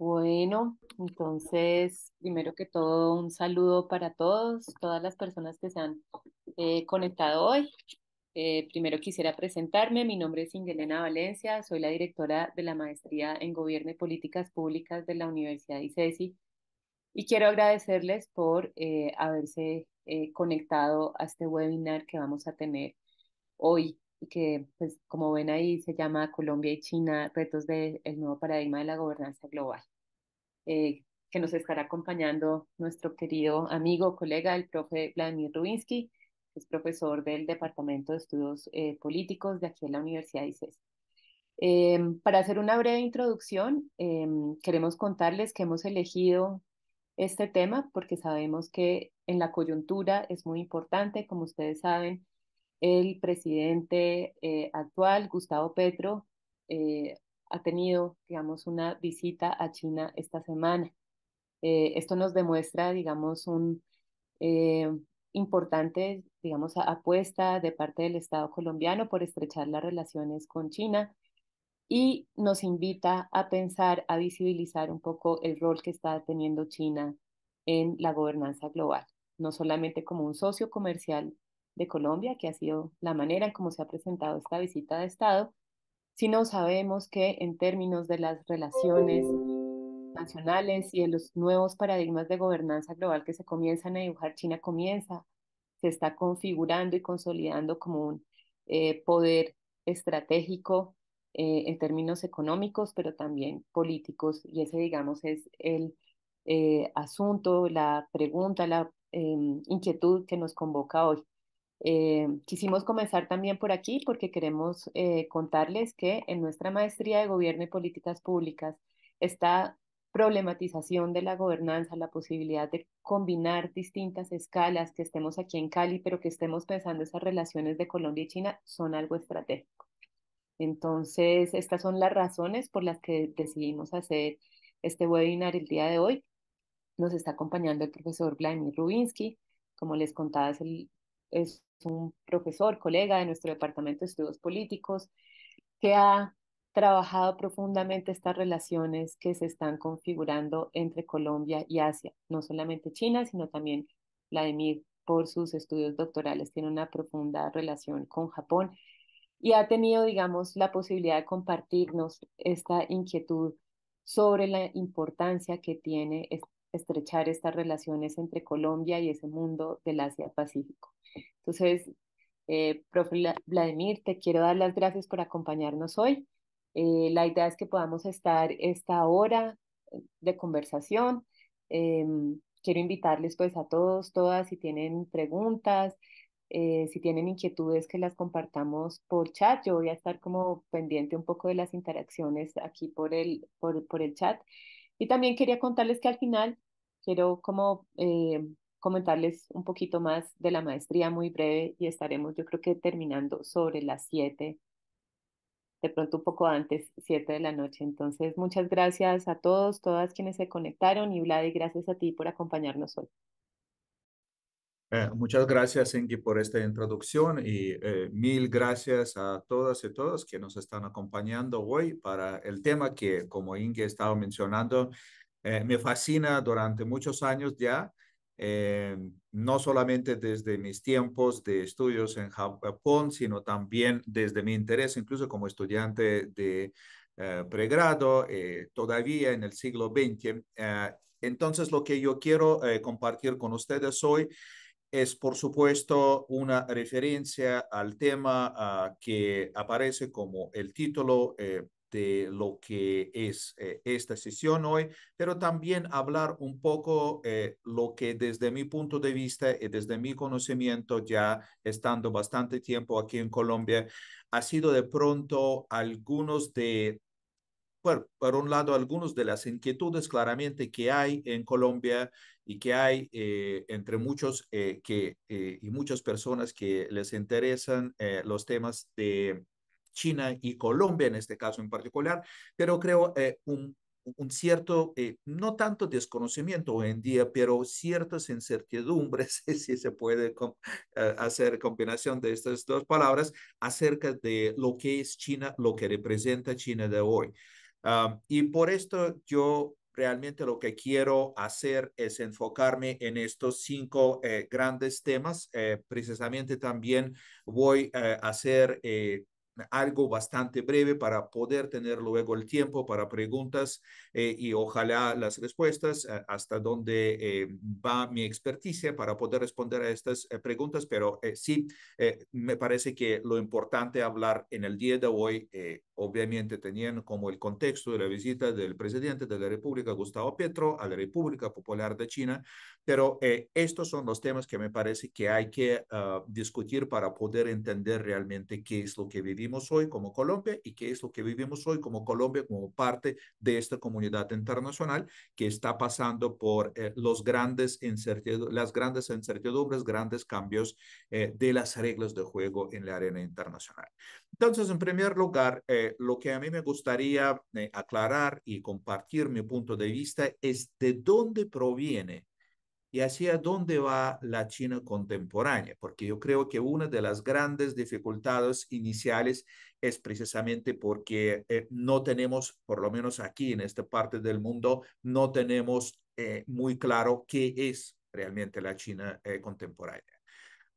Bueno, entonces, primero que todo, un saludo para todos, todas las personas que se han eh, conectado hoy. Eh, primero quisiera presentarme, mi nombre es Ingelena Valencia, soy la directora de la Maestría en Gobierno y Políticas Públicas de la Universidad ICESI y quiero agradecerles por eh, haberse conectado a este webinar que vamos a tener hoy que, pues, como ven ahí, se llama Colombia y China, retos del el nuevo paradigma de la gobernanza global, eh, que nos estará acompañando nuestro querido amigo, colega, el profe Vladimir Rubinsky, que es profesor del Departamento de Estudios eh, Políticos de aquí en la Universidad de ICES. Em, para hacer una breve introducción, em, queremos contarles que hemos elegido este tema porque sabemos que en la coyuntura es muy importante, como ustedes saben, el presidente eh, actual, Gustavo Petro, eh, ha tenido, digamos, una visita a China esta semana. Eh, esto nos demuestra, digamos, un importante, digamos, apuesta de parte del Estado colombiano por estrechar las relaciones con China y nos invita a pensar, a visibilizar un poco el rol que está teniendo China en la gobernanza global, no solamente como un socio comercial de Colombia, que ha sido la manera en cómo se ha presentado esta visita de Estado, no sabemos que en términos de las relaciones nacionales y de los nuevos paradigmas de gobernanza global que se comienzan a dibujar, China comienza, se está configurando y consolidando como un eh, poder estratégico eh, en términos económicos, pero también políticos, y ese, digamos, es el eh, asunto, la pregunta, la em, inquietud que nos convoca hoy. Eh, quisimos comenzar también por aquí porque queremos eh, contarles que en nuestra maestría de Gobierno y Políticas Públicas esta problematización de la gobernanza, la posibilidad de combinar distintas escalas, que estemos aquí en Cali, pero que estemos pensando esas relaciones de Colombia y China, son algo estratégico. Entonces, estas son las razones por las que decidimos hacer este webinar el día de hoy. Nos está acompañando el profesor Vladimir Rubinsky. Como les contaba, el es un profesor, colega de nuestro Departamento de Estudios Políticos, que ha trabajado profundamente estas relaciones que se están configurando entre Colombia y Asia, no solamente China, sino también Vladimir por sus estudios doctorales tiene una profunda relación con Japón y ha tenido, digamos, la posibilidad de compartirnos esta inquietud sobre la importancia que tiene estrechar estas relaciones entre Colombia y ese mundo del Asia-Pacífico. Entonces, eh, profe Vladimir, te quiero dar las gracias por acompañarnos hoy. Eh, la idea es que podamos estar esta hora eh, de conversación. quiero invitarles pues a todos, todas, si tienen preguntas, si tienen inquietudes, que las compartamos por chat. Yo voy a estar como pendiente un poco de las interacciones aquí por el, por, por el chat. Y también quería contarles que al final quiero como comentarles un poquito más de la maestría muy breve y estaremos yo creo que terminando sobre las 7, de pronto un poco antes, 7 de la noche. Entonces, muchas gracias a todos, todas quienes se conectaron y Vladi, gracias a ti por acompañarnos hoy. Eh, muchas gracias, Enki, por esta introducción y eh, mil gracias a todas y todos que nos están acompañando hoy para el tema que, como Inge estaba mencionando, eh, me fascina durante muchos años ya. Eh, no solamente desde mis tiempos de estudios en Japón, sino también desde mi interés, incluso como estudiante de eh, pregrado, eh, todavía en el siglo XX. entonces, lo que yo quiero compartir con ustedes hoy es, por supuesto, una referencia al tema ah, que aparece como el título de lo que es eh, esta sesión hoy, pero también hablar un poco eh, lo que desde mi punto de vista y desde mi conocimiento, ya estando bastante tiempo aquí en Colombia, ha sido de pronto algunos de, por, por un lado, algunos de las inquietudes claramente que hay en Colombia y que hay eh, entre muchos que, y muchas personas que les interesan los temas de China y Colombia en este caso en particular, pero creo eh, un, un, cierto, eh, no tanto desconocimiento hoy en día, pero ciertas incertidumbres, si se puede eh, hacer combinación de estas dos palabras, acerca de lo que es China, lo que representa China de hoy. Ah, y por esto yo realmente lo que quiero hacer es enfocarme en estos cinco grandes temas. precisamente también voy a eh, hacer algo bastante breve para poder tener luego el tiempo para preguntas eh, y ojalá las respuestas eh, hasta donde eh, va mi experticia para poder responder a estas preguntas, pero sí, me parece que lo importante hablar en el día de hoy, obviamente tenían como el contexto de la visita del presidente de la República, Gustavo Petro, a la República Popular de China, pero eh, estos son los temas que me parece que hay que ah, discutir para poder entender realmente qué es lo que vivimos hoy como Colombia y qué es lo que vivimos hoy como Colombia como parte de esta comunidad internacional que está pasando por eh, los grandes las grandes incertidumbres, grandes cambios eh, de las reglas de juego en la arena internacional. Entonces, en primer lugar, lo que a mí me gustaría aclarar y compartir mi punto de vista es de dónde proviene y hacia dónde va la China contemporánea, porque yo creo que una de las grandes dificultades iniciales es precisamente porque eh, no tenemos, por lo menos aquí en esta parte del mundo, no tenemos eh, muy claro qué es realmente la China eh, contemporánea.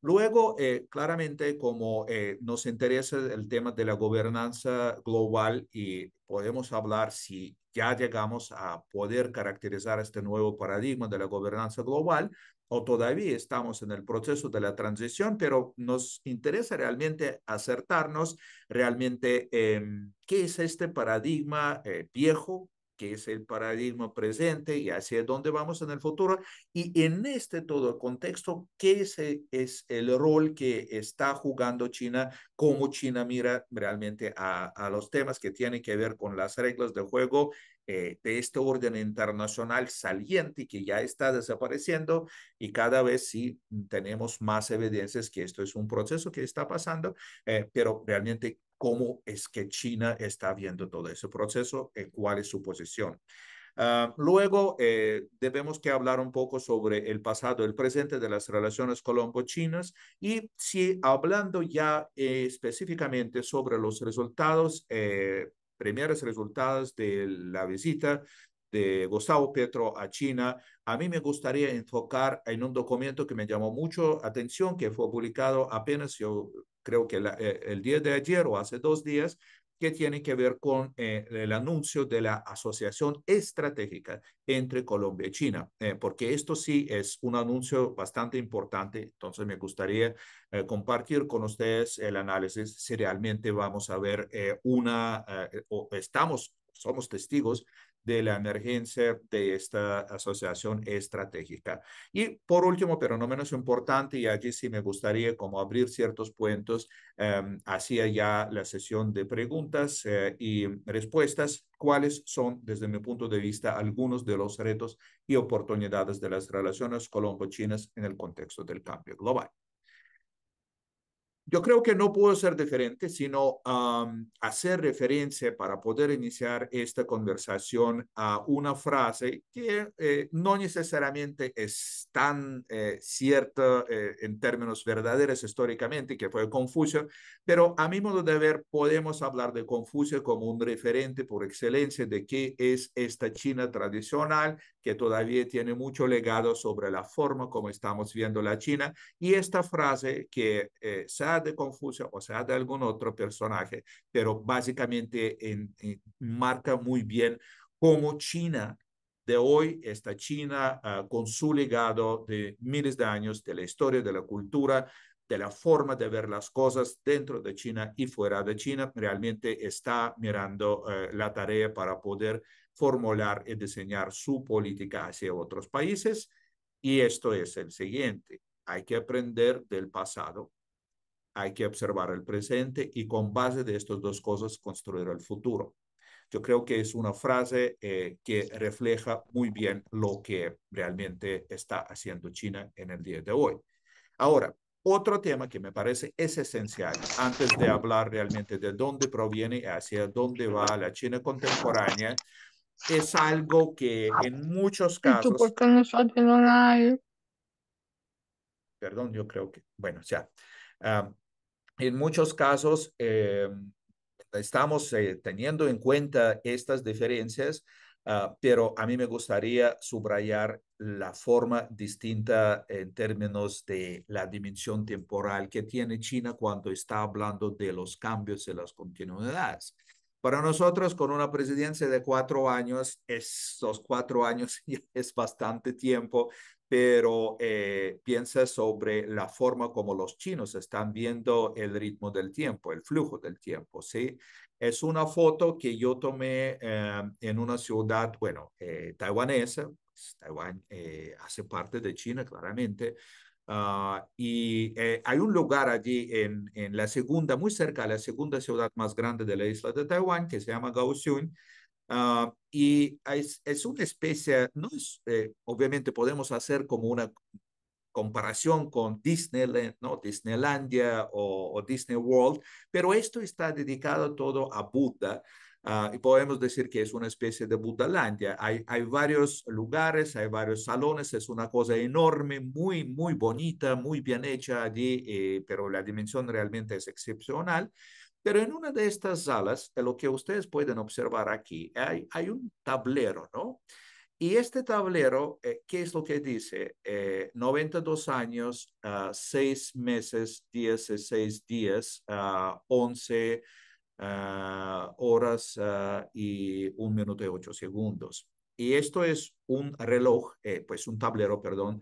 Luego, eh, claramente, como eh, nos interesa el tema de la gobernanza global y podemos hablar si ya llegamos a poder caracterizar este nuevo paradigma de la gobernanza global o todavía estamos en el proceso de la transición, pero nos interesa realmente acertarnos realmente em, qué es este paradigma eh, viejo, ¿Qué es el paradigma presente y hacia dónde vamos en el futuro. Y en este todo el contexto, ¿qué eh, es, el rol que está jugando China? ¿Cómo China mira realmente a, a los temas que tienen que ver con las reglas de juego eh, de este orden internacional saliente que ya está desapareciendo y cada vez sí tenemos más evidencias que esto es un proceso que está pasando, eh, pero realmente cómo es que China está viendo todo ese proceso, eh, cuál es su posición. Ah, luego debemos que hablar un poco sobre el pasado, el presente de las relaciones colombo-chinas y si hablando ya específicamente sobre los resultados primeros resultados de la visita de Gustavo Petro a China, a mí me gustaría enfocar en un documento que me llamó mucho atención, que fue publicado apenas, yo creo que eh, el día de ayer o hace dos días, que tiene que ver con eh, el anuncio de la asociación estratégica entre Colombia y China, eh, porque esto sí es un anuncio bastante importante. Entonces, me gustaría eh, compartir con ustedes el análisis si realmente vamos a ver una, o estamos, somos testigos de la emergencia de esta asociación estratégica. Y por último, pero no menos importante, y allí sí me gustaría como abrir ciertos puntos, em, hacia ya la sesión de preguntas eh, y respuestas, cuáles son, desde mi punto de vista, algunos de los retos y oportunidades de las relaciones colombo-chinas en el contexto del cambio global. Yo creo que no puedo ser diferente, sino hacer referencia para poder iniciar esta conversación a una frase que eh, no necesariamente es tan eh, cierta eh, en términos verdaderos históricamente, que fue Confucio, pero a mi modo de ver podemos hablar de Confucio como un referente por excelencia de qué es esta China tradicional, que todavía tiene mucho legado sobre la forma como estamos viendo la China. Y esta frase que eh, sea de Confucio o sea de algún otro personaje, pero básicamente en, marca muy bien cómo China de hoy, esta China ah, con su legado de miles de años de la historia, de la cultura, de la forma de ver las cosas dentro de China y fuera de China, realmente está mirando eh, la tarea para poder formular y diseñar su política hacia otros países. Y esto es el siguiente, hay que aprender del pasado, hay que observar el presente y con base de estas dos cosas construir el futuro. Yo creo que es una frase eh, que refleja muy bien lo que realmente está haciendo China en el día de hoy. Ahora, otro tema que me parece es esencial antes de hablar realmente de dónde proviene y hacia dónde va la China contemporánea, es algo que en muchos casos... Perdón, yo creo que, bueno, ya. Ah, en muchos casos eh, estamos eh, teniendo en cuenta estas diferencias, ah, pero a mí me gustaría subrayar la forma distinta en términos de la dimensión temporal que tiene China cuando está hablando de los cambios y las continuidades. Para nosotros, con una presidencia de cuatro años, esos cuatro años es bastante tiempo, pero eh, piensa sobre la forma como los chinos están viendo el ritmo del tiempo, el flujo del tiempo, ¿sí? Es una foto que yo tomé eh, en una ciudad, bueno, eh, taiwanesa, pues, Taiwán hace parte de China claramente, Ah, y eh, hay un lugar allí en, en, la segunda, muy cerca, de la segunda ciudad más grande de la isla de Taiwán, que se llama Kaohsiung. Ah, y es, es, una especie, no es, eh, obviamente podemos hacer como una comparación con Disneyland, ¿no? Disneylandia o, Disney World, pero esto está dedicado todo a Buda, Ah, y podemos decir que es una especie de Budalandia. Hay, hay varios lugares, hay varios salones, es una cosa enorme, muy, muy bonita, muy bien hecha allí, eh, pero la dimensión realmente es excepcional. Pero en una de estas salas, lo que ustedes pueden observar aquí, hay, hay un tablero, ¿no? Y este tablero, eh, ¿qué es lo que dice? 92 eh, años, ah, seis 6 meses, 16 días, 11 ah, Ah, horas ah, y un minuto y ocho segundos. Y esto es un reloj, eh, pues un tablero, perdón,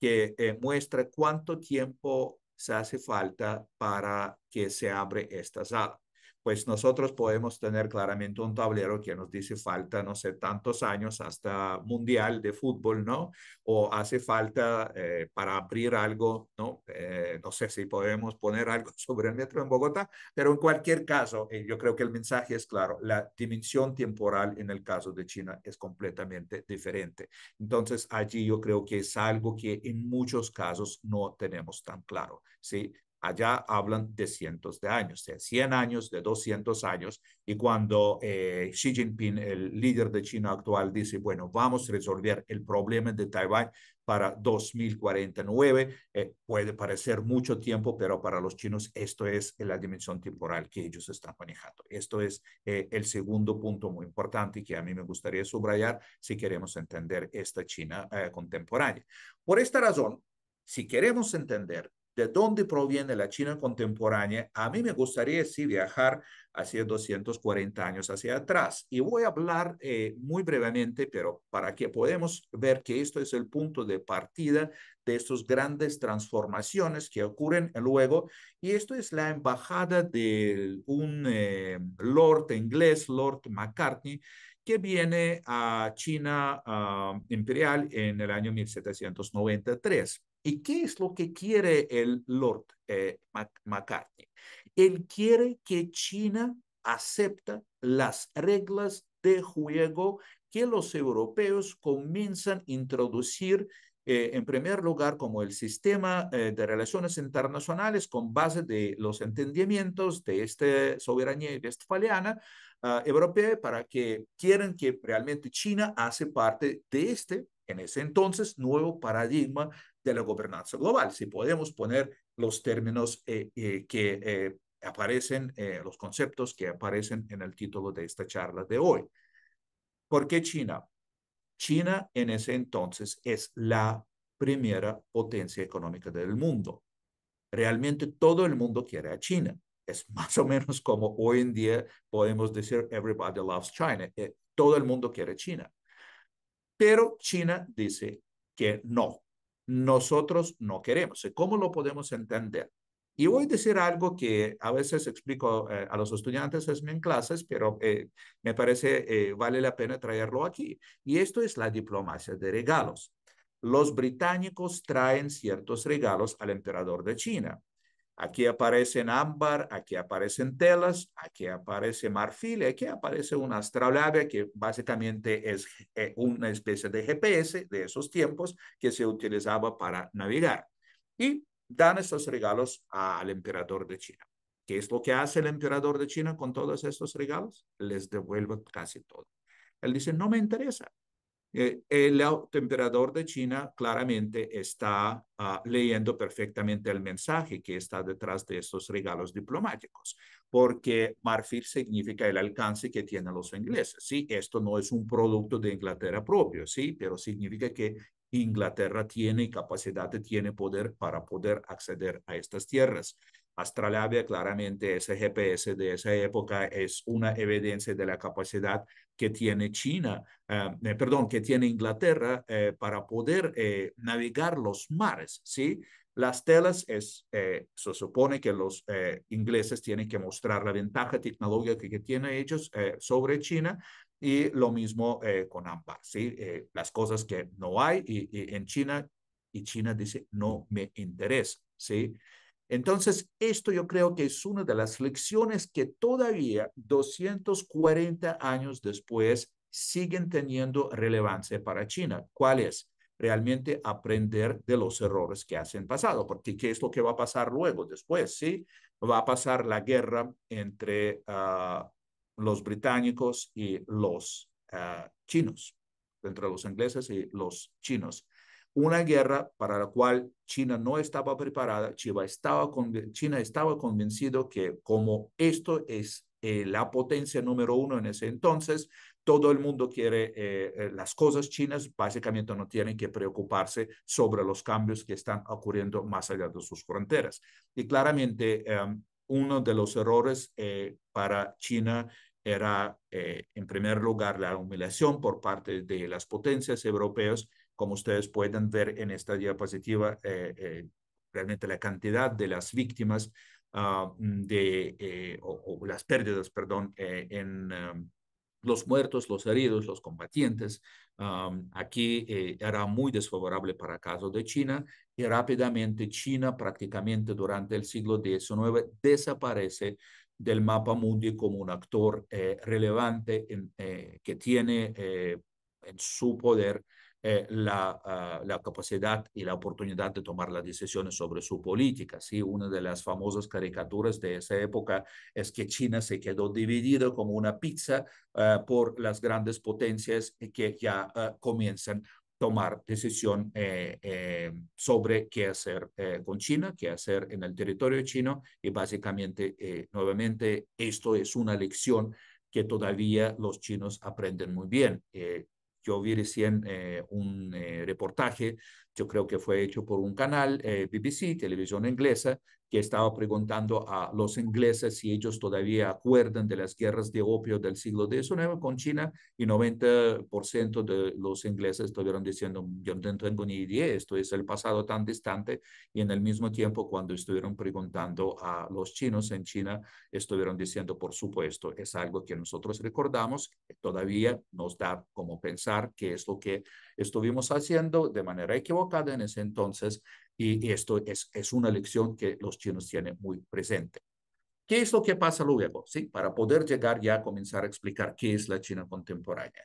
que eh, muestra cuánto tiempo se hace falta para que se abre esta sala pues nosotros podemos tener claramente un tablero que nos dice falta, no sé, tantos años hasta mundial de fútbol, ¿no? O hace falta eh, para abrir algo, ¿no? Eh, no sé si podemos poner algo sobre el metro en Bogotá, pero en cualquier caso, eh, yo creo que el mensaje es claro, la dimensión temporal en el caso de China es completamente diferente. Entonces, allí yo creo que es algo que en muchos casos no tenemos tan claro, ¿sí? allá hablan de cientos de años, de 100 años, de 200 años. Y cuando eh, Xi Jinping, el líder de China actual, dice, bueno, vamos a resolver el problema de Taiwán para 2049, eh, puede parecer mucho tiempo, pero para los chinos esto es la dimensión temporal que ellos están manejando. Esto es eh, el segundo punto muy importante que a mí me gustaría subrayar si queremos entender esta China contemporánea. Por esta razón, si queremos entender de dónde proviene la China contemporánea, a mí me gustaría sí viajar hacia 240 años hacia atrás. Y voy a hablar eh, muy brevemente, pero para que podamos ver que esto es el punto de partida de estas grandes transformaciones que ocurren luego. Y esto es la embajada de un eh, lord inglés, Lord McCartney, que viene a China ah, imperial en el año 1793. ¿Y qué es lo que quiere el Lord eh, McCartney? Él quiere que China acepta las reglas de juego que los europeos comienzan a introducir eh, en primer lugar como el sistema eh, de relaciones internacionales con base de los entendimientos de esta soberanía westfaliana ah, europea para que quieren que realmente China hace parte de este en ese entonces nuevo paradigma de la gobernanza global, si podemos poner los términos eh, eh, que eh, aparecen, los conceptos que aparecen en el título de esta charla de hoy. ¿Por qué China? China en ese entonces es la primera potencia económica del mundo. Realmente todo el mundo quiere a China. Es más o menos como hoy en día podemos decir, everybody loves China. todo el mundo quiere China. Pero China dice que no, nosotros no queremos. ¿Cómo lo podemos entender? Y voy a decir algo que a veces explico eh, a los estudiantes es en clases, pero eh, me parece eh, vale la pena traerlo aquí. Y esto es la diplomacia de regalos. Los británicos traen ciertos regalos al emperador de China. Aquí aparecen ámbar, aquí aparecen telas, aquí aparece marfil, aquí aparece una astrolabia que básicamente es eh, una especie de GPS de esos tiempos que se utilizaba para navegar. Y dan estos regalos al emperador de China. ¿Qué es lo que hace el emperador de China con todos estos regalos? Les devuelve casi todo. Él dice, no me interesa, eh, el emperador de China claramente está ah, leyendo perfectamente el mensaje que está detrás de estos regalos diplomáticos, porque marfil significa el alcance que tienen los ingleses, ¿sí? Esto no es un producto de Inglaterra propio, ¿sí? Pero significa que Inglaterra tiene capacidad, tiene poder para poder acceder a estas tierras. Australia claramente ese GPS de esa época es una evidencia de la capacidad que tiene China, eh, eh, perdón, que tiene Inglaterra eh, para poder navegar los mares, ¿sí? Las telas es, se supone que los ingleses tienen que mostrar la ventaja tecnológica que, tienen ellos sobre China y lo mismo con ámbar, ¿sí? las cosas que no hay en China y China dice no me interesa, ¿sí? Entonces, esto yo creo que es una de las lecciones que todavía 240 años después siguen teniendo relevancia para China. ¿Cuál es? Realmente aprender de los errores que hacen pasado, porque ¿qué es lo que va a pasar luego, después? Sí, va a pasar la guerra entre ah, los británicos y los ah, chinos, entre los ingleses y los chinos. Una guerra para la cual China no estaba preparada, China estaba, China estaba convencido que como esto es eh, la potencia número uno en ese entonces, todo el mundo quiere eh, eh, las cosas chinas, básicamente no tienen que preocuparse sobre los cambios que están ocurriendo más allá de sus fronteras. Y claramente em, uno de los errores para China era, en primer lugar, la humillación por parte de las potencias europeas como ustedes pueden ver en esta diapositiva, eh, eh, realmente la cantidad de las víctimas ah, mm, de, eh, o, las pérdidas, perdón, en... Ah, los muertos, los heridos, los combatientes. Ah, aquí era muy desfavorable para el caso de China y rápidamente China prácticamente durante el siglo XIX desaparece del mapa mundial como un actor relevante que tiene en su poder eh, ah, la, capacidad y la oportunidad de tomar las decisiones sobre su política. ¿sí? Una de las famosas caricaturas de esa época es que China se quedó dividida como una pizza ah, por las grandes potencias que ya ah, comienzan a tomar decisión eh, eh, sobre qué hacer con China, qué hacer en el territorio chino y básicamente, nuevamente, esto es una lección que todavía los chinos aprenden muy bien. Yo vi recién eh, un eh, reportaje, yo creo que fue hecho por un canal, eh, BBC, televisión inglesa, que estaba preguntando a los ingleses si ellos todavía acuerdan de las guerras de opio del siglo XIX con China y 90% de los ingleses estuvieron diciendo, yo no tengo ni idea, esto es el pasado tan distante y en el mismo tiempo cuando estuvieron preguntando a los chinos en China, estuvieron diciendo, por supuesto, es algo que nosotros recordamos, todavía nos da como pensar que es lo que estuvimos haciendo de manera equivocada en ese entonces y esto es, es una lección que los chinos tienen muy presente. ¿Qué es lo que pasa luego? ¿Sí? Para poder llegar ya a comenzar a explicar qué es la China contemporánea.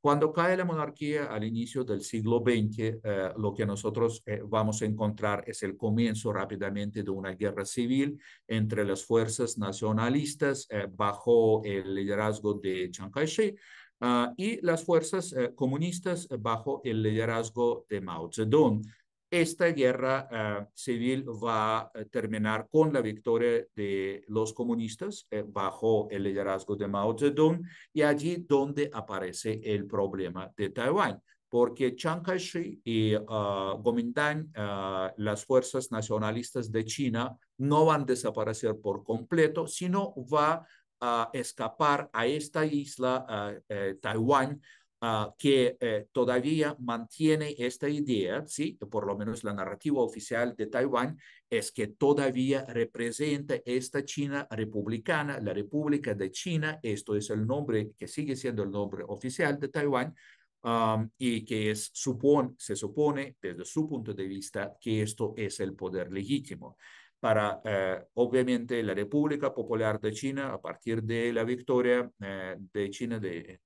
cuando cae la monarquía al inicio del siglo XX, eh, lo que nosotros eh, vamos a encontrar es el comienzo rápidamente de una guerra civil entre las fuerzas nacionalistas eh, bajo el liderazgo de Chiang Kai-shek Ah, y las fuerzas eh, comunistas bajo el liderazgo de Mao Zedong. Esta guerra ah, civil va a terminar con la victoria de los comunistas eh, bajo el liderazgo de Mao Zedong y allí donde aparece el problema de Taiwán, porque Chiang Kai-shek y Gomindang, ah, las fuerzas nacionalistas de China, no van a desaparecer por completo, sino va a a escapar a esta isla, eh, Taiwán, que eh, todavía mantiene esta idea, ¿sí? por lo menos la narrativa oficial de Taiwán, es que todavía representa esta China republicana, la República de China, esto es el nombre que sigue siendo el nombre oficial de Taiwán, y que es, supone, se supone desde su punto de vista que esto es el poder legítimo para, eh, obviamente, la República Popular de China, a partir de la victoria eh, de, China de,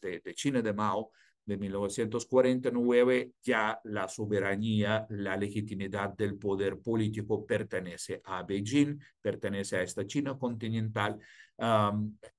de, China de Mao de 1949, ya la soberanía, la legitimidad del poder político pertenece a Beijing, pertenece a esta China continental.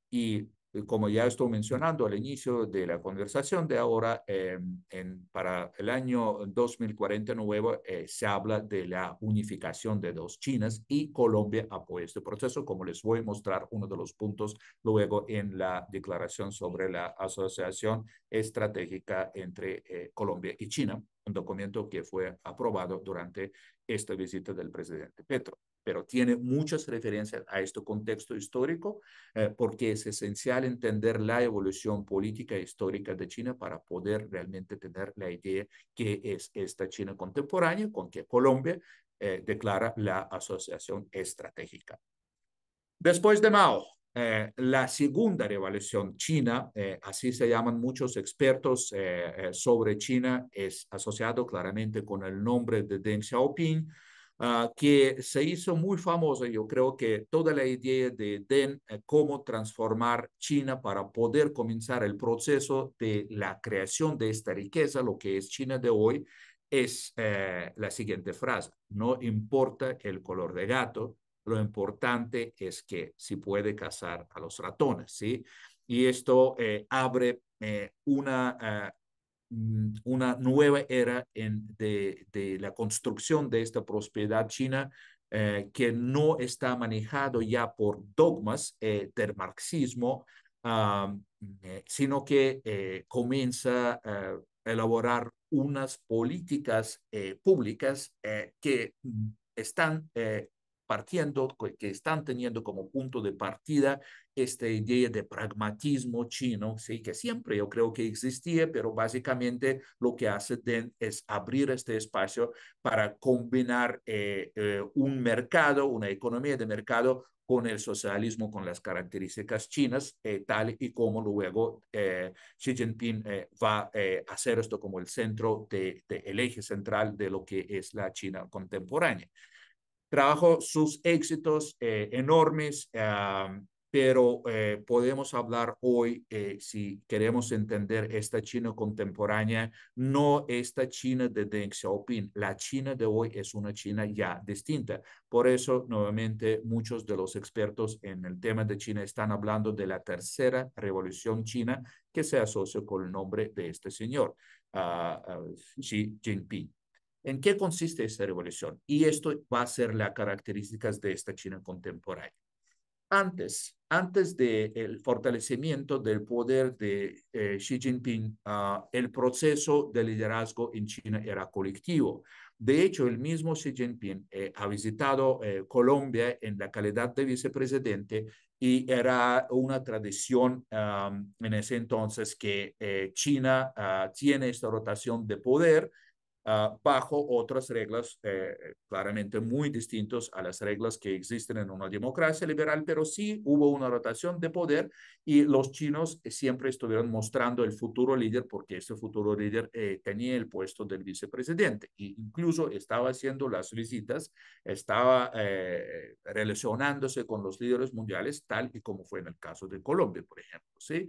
y eh, como ya estoy mencionando al inicio de la conversación de ahora, eh, en, para el año 2049 nuevo eh, se habla de la unificación de dos Chinas y Colombia apoya este proceso, como les voy a mostrar uno de los puntos luego en la declaración sobre la asociación estratégica entre Colombia y China, un documento que fue aprobado durante esta visita del presidente Petro. Pero tiene muchas referencias a este contexto histórico eh, porque es esencial entender la evolución política e histórica de China para poder realmente tener la idea que es esta China contemporánea con que Colombia eh, declara la asociación estratégica. Después de Mao, eh, la segunda revolución china, eh, así se llaman muchos expertos eh, sobre China, es asociado claramente con el nombre de Deng Xiaoping, ah, que se hizo muy famoso. Yo creo que toda la idea de Deng, cómo transformar China para poder comenzar el proceso de la creación de esta riqueza, lo que es China de hoy, es la siguiente frase, no importa el color de gato, lo importante es que si puede cazar a los ratones, ¿sí? Y esto eh, abre eh, una, ah, mm, una nueva era en, de, la construcción de esta prosperidad china eh, que no está manejado ya por dogmas del marxismo, ah, sino que comienza a elaborar unas políticas públicas que mm, están partiendo, que están teniendo como punto de partida esta idea de pragmatismo chino, ¿sí? que siempre yo creo que existía, pero básicamente lo que hace Deng es abrir este espacio para combinar eh, eh, un mercado, una economía de mercado con el socialismo, con las características chinas, eh, tal y como luego Xi Jinping va a hacer esto como el centro el de, el eje central de lo que es la China contemporánea. Trajo sus éxitos eh, enormes, ah, pero eh, podemos hablar hoy, eh, si queremos entender esta China contemporánea, no esta China de Deng Xiaoping. La China de hoy es una China ya distinta. Por eso, nuevamente, muchos de los expertos en el tema de China están hablando de la tercera revolución china que se asocia con el nombre de este señor, ah, ah, Xi Jinping. ¿En qué consiste esta revolución? Y esto va a ser las características de esta China contemporánea. Antes, antes del fortalecimiento del poder de eh, Xi Jinping, ah, el proceso de liderazgo en China era colectivo. De hecho, el mismo Xi Jinping eh, ha visitado eh, Colombia en la calidad de vicepresidente y era una tradición ah, en ese entonces que China ah, tiene esta rotación de poder Ah, bajo otras reglas eh, eh, claramente muy distintas a las reglas que existen en una democracia liberal, pero sí hubo una rotación de poder y los chinos siempre estuvieron mostrando el futuro líder porque ese futuro líder eh, tenía el puesto del vicepresidente e incluso estaba haciendo las visitas, estaba relacionándose con los líderes mundiales, tal y como fue en el caso de Colombia, por ejemplo, ¿sí?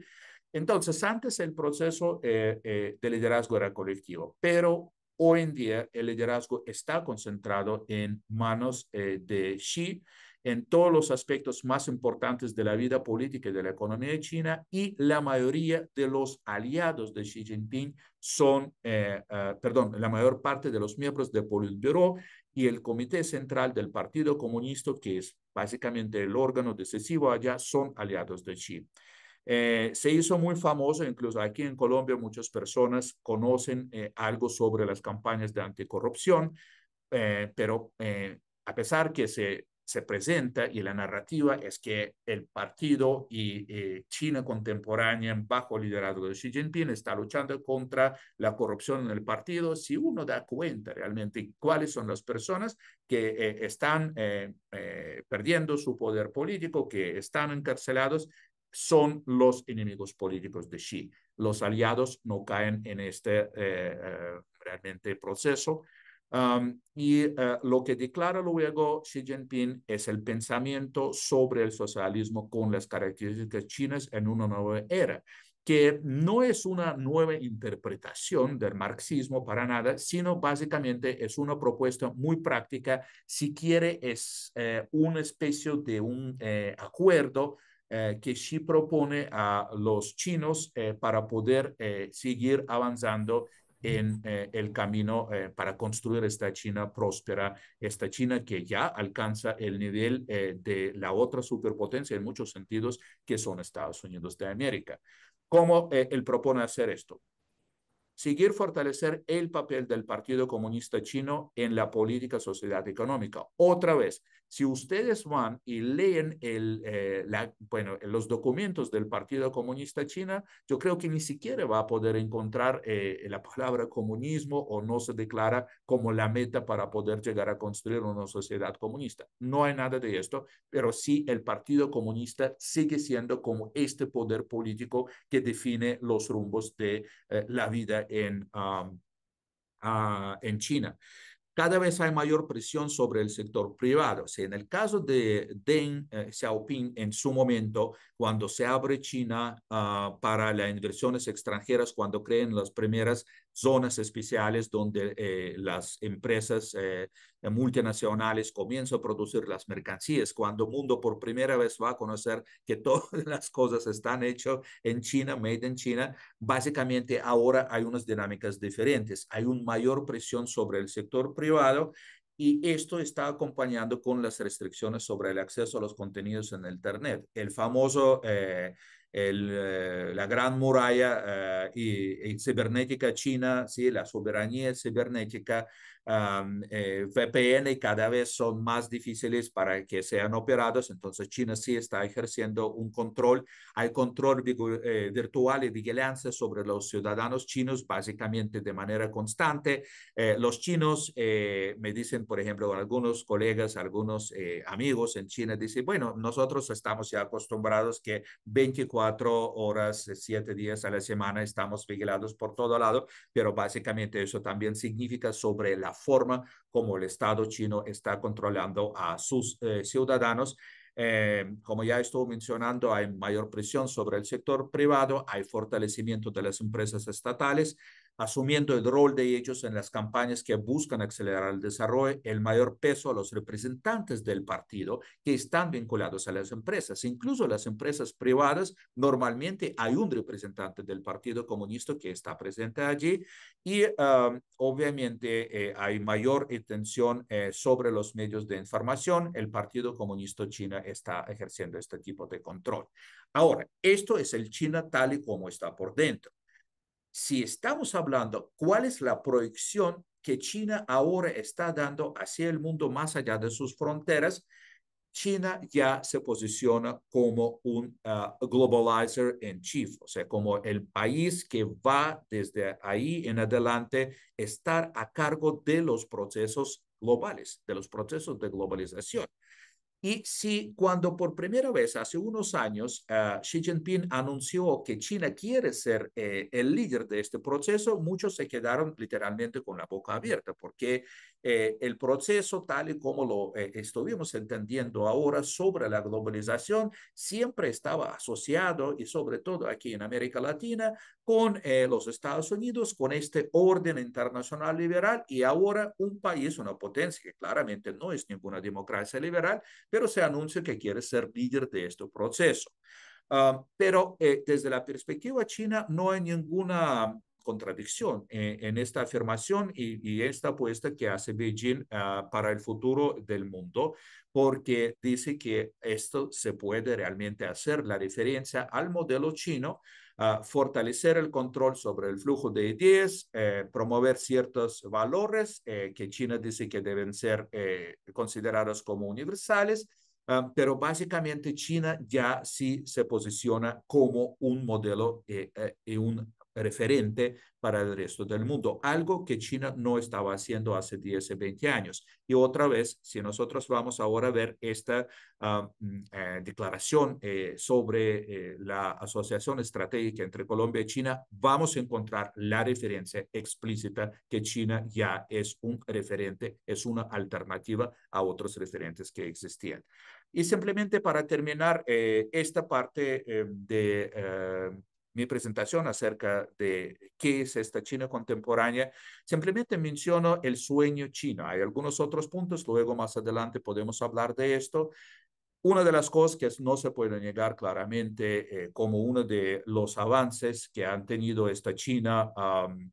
Entonces, antes el proceso de liderazgo era colectivo, pero Hoy en día el liderazgo está concentrado en manos eh, de Xi en todos los aspectos más importantes de la vida política y de la economía de China y la mayoría de los aliados de Xi Jinping son, eh, eh, perdón, la mayor parte de los miembros del Politburo y el Comité Central del Partido Comunista, que es básicamente el órgano decisivo allá, son aliados de Xi. Eh, se hizo muy famoso, incluso aquí en Colombia muchas personas conocen eh, algo sobre las campañas de anticorrupción, eh, pero a pesar que se, se presenta y la narrativa es que el partido y China contemporánea bajo liderazgo de Xi Jinping está luchando contra la corrupción en el partido, si uno da cuenta realmente cuáles son las personas que están perdiendo su poder político, que están encarcelados, son los enemigos políticos de Xi. Los aliados no caen en este eh, eh, realmente proceso. Um, y eh, lo que declara luego Xi Jinping es el pensamiento sobre el socialismo con las características chinas en una nueva era, que no es una nueva interpretación del marxismo para nada, sino básicamente es una propuesta muy práctica, si quiere es una especie de un acuerdo eh, que Xi propone a los chinos eh, para poder eh, seguir avanzando en el camino para construir esta China próspera, esta China que ya alcanza el nivel de la otra superpotencia en muchos sentidos que son Estados Unidos de América. ¿Cómo él propone hacer esto? seguir fortalecer el papel del Partido Comunista Chino en la política sociedad económica. Otra vez, si ustedes van y leen el, eh, la, bueno, los documentos del Partido Comunista China, yo creo que ni siquiera va a poder encontrar eh, la palabra comunismo o no se declara como la meta para poder llegar a construir una sociedad comunista. No hay nada de esto, pero sí el Partido Comunista sigue siendo como este poder político que define los rumbos de eh, la vida en, China. Cada vez hay mayor presión sobre el sector privado. O en el caso de Deng eh, Xiaoping, en su momento, cuando se abre China ah, para las inversiones extranjeras, cuando creen las primeras zonas especiales donde eh, las empresas eh, multinacionales comienzan a producir las mercancías. Cuando el mundo por primera vez va a conocer que todas las cosas están hechas en China, made in China, básicamente ahora hay unas dinámicas diferentes. Hay una mayor presión sobre el sector privado y esto está acompañando con las restricciones sobre el acceso a los contenidos en Internet. El famoso... Eh, eh, la gran muralla eh, y, cibernética china, ¿sí? la soberanía cibernética eh, VPN cada vez son más difíciles para que sean operados, entonces China sí está ejerciendo un control. Hay control eh, virtual y vigilancia sobre los ciudadanos chinos básicamente de manera constante. Eh, los chinos eh, me dicen, por ejemplo, algunos colegas, algunos amigos en China dicen, bueno, nosotros estamos ya acostumbrados que 24 horas, 7 días a la semana estamos vigilados por todo lado, pero básicamente eso también significa sobre la forma como el Estado chino está controlando a sus eh, ciudadanos. Eh, como ya estuvo mencionando, hay mayor presión sobre el sector privado, hay fortalecimiento de las empresas estatales, asumiendo el rol de ellos en las campañas que buscan acelerar el desarrollo, el mayor peso a los representantes del partido que están vinculados a las empresas. Incluso las empresas privadas, normalmente hay un representante del Partido Comunista que está presente allí y um, obviamente eh, hay mayor atención eh, sobre los medios de información. El Partido Comunista China está ejerciendo este tipo de control. Ahora, esto es el China tal y como está por dentro si estamos hablando cuál es la proyección que China ahora está dando hacia el mundo más allá de sus fronteras, China ya se posiciona como un ah, globalizer en chief, o sea, como el país que va desde ahí en adelante estar a cargo de los procesos globales, de los procesos de globalización. Y si cuando por primera vez hace unos años ah, Xi Jinping anunció que China quiere ser eh, el líder de este proceso, muchos se quedaron literalmente con la boca abierta porque eh, el proceso tal y como lo eh, estuvimos entendiendo ahora sobre la globalización siempre estaba asociado y sobre todo aquí en América Latina con eh, los Estados Unidos, con este orden internacional liberal y ahora un país, una potencia que claramente no es ninguna democracia liberal, pero se anuncia que quiere ser líder de este proceso. Ah, pero desde la perspectiva china no hay ninguna contradicción en, esta afirmación y, esta apuesta que hace Beijing ah, para el futuro del mundo, porque dice que esto se puede realmente hacer, la diferencia al modelo chino, ah, fortalecer el control sobre el flujo de ideas, eh, promover ciertos valores eh, que China dice que deben ser eh, considerados como universales, ah, pero básicamente China ya sí se posiciona como un modelo y un referente para el resto del mundo, algo que China no estaba haciendo hace 10, 20 años. Y otra vez, si nosotros vamos ahora a ver esta ah, mm, eh, declaración eh, sobre eh, la asociación estratégica entre Colombia y China, vamos a encontrar la referencia explícita que China ya es un referente, es una alternativa a otros referentes que existían. Y simplemente para terminar esta parte de mi presentación acerca de qué es esta China contemporánea, simplemente menciono el sueño chino. Hay algunos otros puntos, luego más adelante podemos hablar de esto. Una de las cosas que no se puede negar claramente eh, como uno de los avances que han tenido esta China,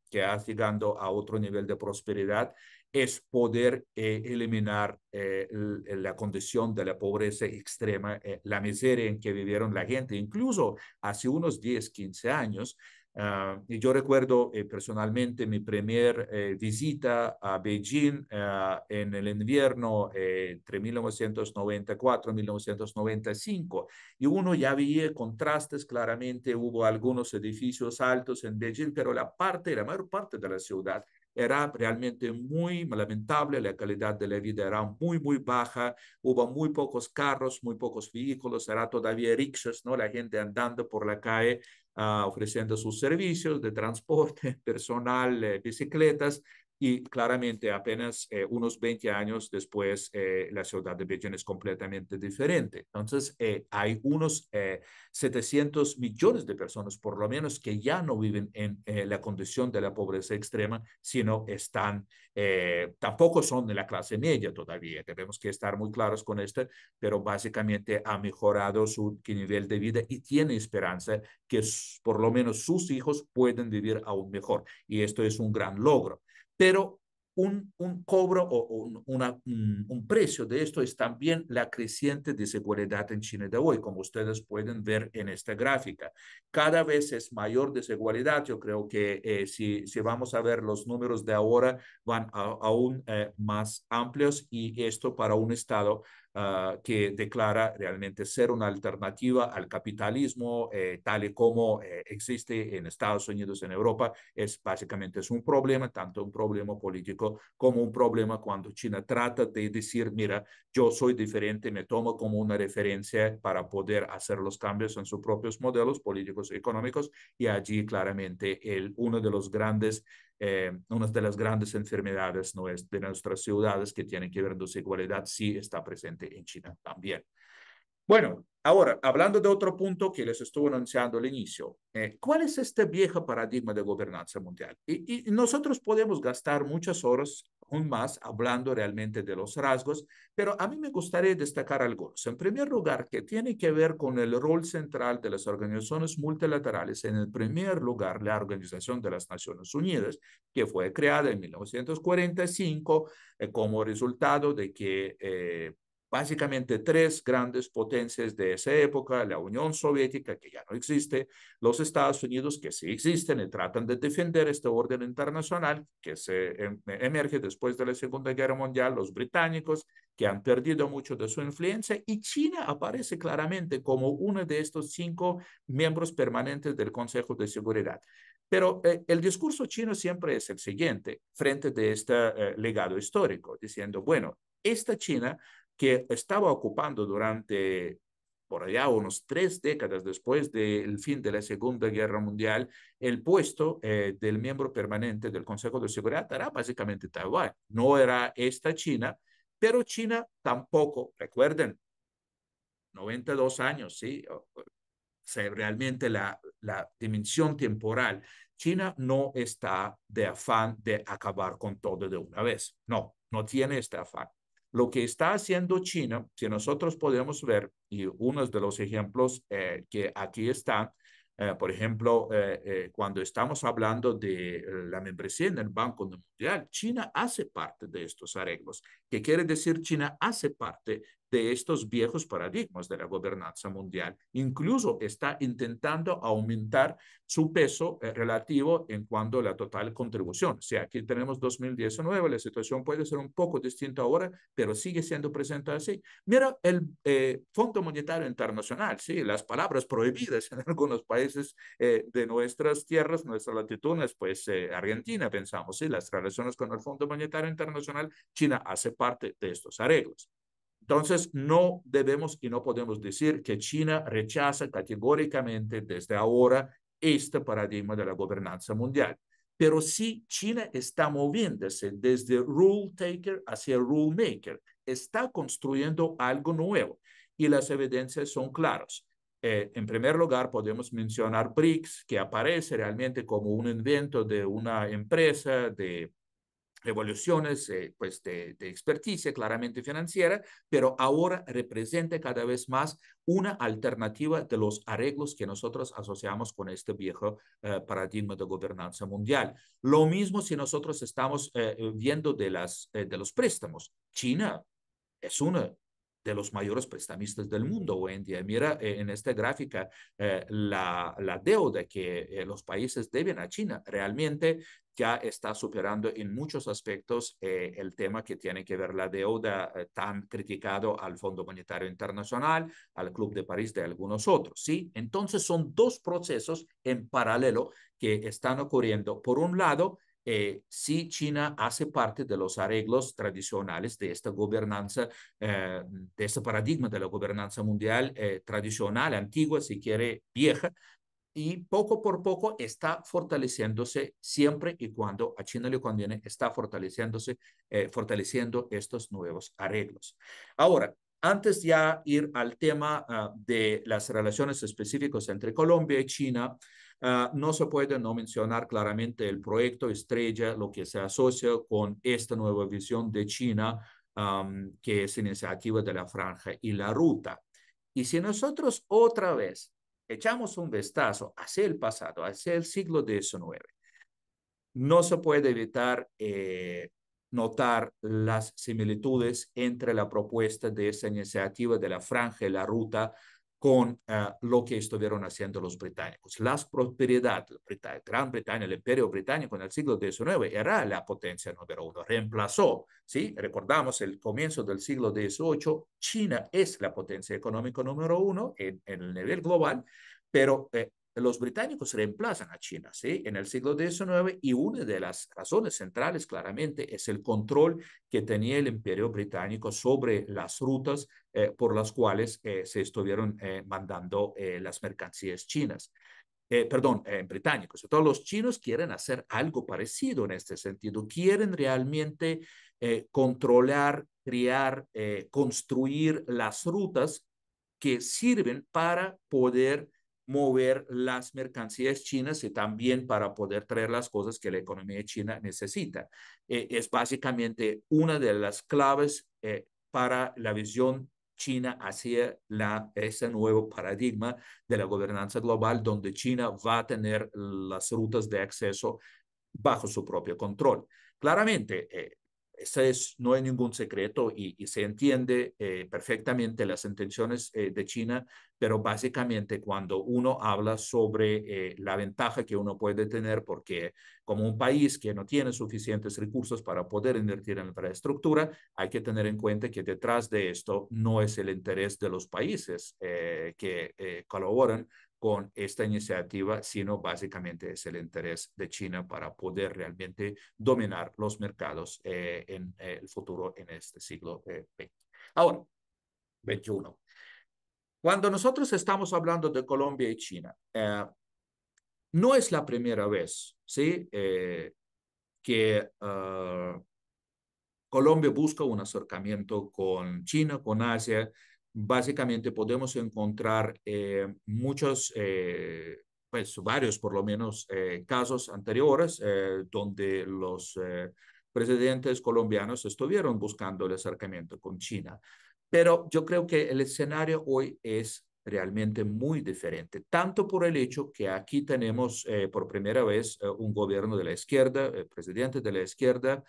que ha llegado a otro nivel de prosperidad, es poder eh, eliminar eh, eh, la condición de la pobreza extrema, la miseria en que vivieron la gente. Incluso hace unos 10, 15 años, ah, y yo recuerdo personalmente mi primer visita a Beijing ah, en el invierno entre 1994 y 1995, y uno ya veía contrastes claramente, hubo algunos edificios altos en Beijing, pero la parte, la mayor parte de la ciudad era realmente muy lamentable, la calidad de la vida era muy, muy baja, hubo muy pocos carros, muy pocos vehículos, era todavía rickshaws, ¿no? La gente andando por la calle ah, ofreciendo sus servicios de transporte personal, eh, bicicletas, y claramente apenas eh, unos 20 años después eh, la ciudad de Beijing es completamente diferente. Entonces eh, hay unos 700 millones de personas por lo menos que ya no viven en la condición de la pobreza extrema, sino están, tampoco son de la clase media todavía. Tenemos que estar muy claros con esto, pero básicamente ha mejorado su nivel de vida y tiene esperanza que por lo menos sus hijos pueden vivir aún mejor. Y esto es un gran logro pero un, un cobro o un, una, un, precio de esto es también la creciente desigualdad en China de hoy, como ustedes pueden ver en esta gráfica. Cada vez es mayor desigualdad. Yo creo que eh, si, si vamos a ver los números de ahora, van aún eh, más amplios y esto para un Estado Ah, que declara realmente ser una alternativa al capitalismo eh, tal y como eh, existe en Estados Unidos, en Europa, es básicamente es un problema, tanto un problema político como un problema cuando China trata de decir, mira, yo soy diferente, me tomo como una referencia para poder hacer los cambios en sus propios modelos políticos y económicos y allí claramente el, uno de los grandes eh, una de las grandes enfermedades de nuestras ciudades que tienen que ver con desigualdad, sí está presente en China también. Bueno, ahora, hablando de otro punto que les estuve anunciando al inicio, eh, ¿cuál es este viejo paradigma de gobernanza mundial? Y, nosotros podemos gastar muchas horas aún más hablando realmente de los rasgos, pero a mí me gustaría destacar algunos. En primer lugar, que tiene que ver con el rol central de las organizaciones multilaterales. En el primer lugar, la Organización de las Naciones Unidas, que fue creada en 1945 eh, como resultado de que eh, básicamente tres grandes potencias de esa época, la Unión Soviética, que ya no existe, los Estados Unidos, que sí existen y tratan de defender este orden internacional que se em-, emerge después de la Segunda Guerra Mundial, los británicos, que han perdido mucho de su influencia, y China aparece claramente como uno de estos cinco miembros permanentes del Consejo de Seguridad. Pero eh, el discurso chino siempre es el siguiente frente de este eh, legado histórico, diciendo, bueno, esta China que estaba ocupando durante por allá unos tres décadas después del fin de la Segunda Guerra Mundial, el puesto eh, del miembro permanente del Consejo de Seguridad era básicamente Taiwán. No era esta China, pero China tampoco, recuerden, 92 años, ¿sí? realmente la, la dimensión temporal. China no está de afán de acabar con todo de una vez. No, no tiene este afán. Lo que está haciendo China, si nosotros podemos ver, y uno de los ejemplos eh, que aquí está, eh, por ejemplo, eh, cuando estamos hablando de la membresía en el Banco Mundial, China hace parte de estos arreglos que quiere decir China hace parte de estos viejos paradigmas de la gobernanza mundial. Incluso está intentando aumentar su peso eh, relativo en cuanto a la total contribución. O sea, aquí tenemos 2019, la situación puede ser un poco distinta ahora, pero sigue siendo presente así. Mira el eh, Fondo Monetario Internacional, sí, las palabras prohibidas en algunos países eh, de nuestras tierras, nuestras latitudes, pues eh, Argentina, pensamos, sí, las relaciones con el Fondo Monetario Internacional, China hace parte de estos arreglos. Entonces, no debemos y no podemos decir que China rechaza categóricamente desde ahora este paradigma de la gobernanza mundial. Pero sí, China está moviéndose desde rule taker hacia rule maker. Está construyendo algo nuevo y las evidencias son claras. Eh, en primer lugar, podemos mencionar BRICS, que aparece realmente como un invento de una empresa de Revoluciones eh, pues de, de, experticia claramente financiera, pero ahora representa cada vez más una alternativa de los arreglos que nosotros asociamos con este viejo eh, paradigma de gobernanza mundial. Lo mismo si nosotros estamos eh, viendo de, las, de los préstamos. China es una de los mayores prestamistas del mundo hoy en día. Mira eh, en esta gráfica eh, la, la, deuda que eh, los países deben a China. Realmente ya está superando en muchos aspectos el tema que tiene que ver la deuda tan criticado al Fondo Monetario Internacional, al Club de París de algunos otros. ¿sí? Entonces son dos procesos en paralelo que están ocurriendo. Por un lado, eh, si China hace parte de los arreglos tradicionales de esta gobernanza, eh, de este paradigma de la gobernanza mundial eh, tradicional, antigua, si quiere, vieja, y poco por poco está fortaleciéndose siempre y cuando a China le conviene, está fortaleciéndose, fortaleciendo estos nuevos arreglos. Ahora, antes ya ir al tema ah, de las relaciones específicas entre Colombia y China, Ah, no se puede no mencionar claramente el proyecto estrella, lo que se asocia con esta nueva visión de China, que es iniciativa de la franja y la ruta. Y si nosotros otra vez echamos un vistazo hacia el pasado, hacia el siglo XIX, no se puede evitar eh, notar las similitudes entre la propuesta de esa iniciativa de la franja y la ruta con ah, lo que estuvieron haciendo los británicos. Las prosperidades de Gran Bretaña, el imperio británico en el siglo XIX era la potencia número uno, reemplazó, ¿sí? Recordamos el comienzo del siglo XVIII, China es la potencia económica número uno en, el nivel global, pero eh, los británicos reemplazan a China ¿sí? en el siglo XIX y una de las razones centrales claramente es el control que tenía el imperio británico sobre las rutas eh, por las cuales eh, se estuvieron eh, mandando las mercancías chinas. perdón, británicos. Entonces los chinos quieren hacer algo parecido en este sentido. Quieren realmente controlar, criar construir las rutas que sirven para poder mover las mercancías chinas y también para poder traer las cosas que la economía china necesita. Eh, es básicamente una de las claves eh, para la visión China hacia la, ese nuevo paradigma de la gobernanza global, donde China va a tener las rutas de acceso bajo su propio control. Claramente, eh, no hay ningún secreto y, se entiende eh, perfectamente las intenciones eh, de China, pero básicamente cuando uno habla sobre eh, la ventaja que uno puede tener, porque como un país que no tiene suficientes recursos para poder invertir en infraestructura, hay que tener en cuenta que detrás de esto no es el interés de los países que colaboran con esta iniciativa, sino básicamente es el interés de China para poder realmente dominar los mercados eh, en eh, el futuro en este siglo XX. Eh, Ahora, 21. Cuando nosotros estamos hablando de Colombia y China, no es la primera vez, ¿sí? que ah, Colombia busca un acercamiento con China, con Asia, básicamente podemos encontrar eh, muchos, eh, pues varios por lo menos, eh, casos anteriores donde los presidentes colombianos estuvieron buscando el acercamiento con China. Pero yo creo que el escenario hoy es realmente muy diferente, tanto por el hecho que aquí tenemos por primera vez un gobierno de la izquierda, el presidente de la izquierda,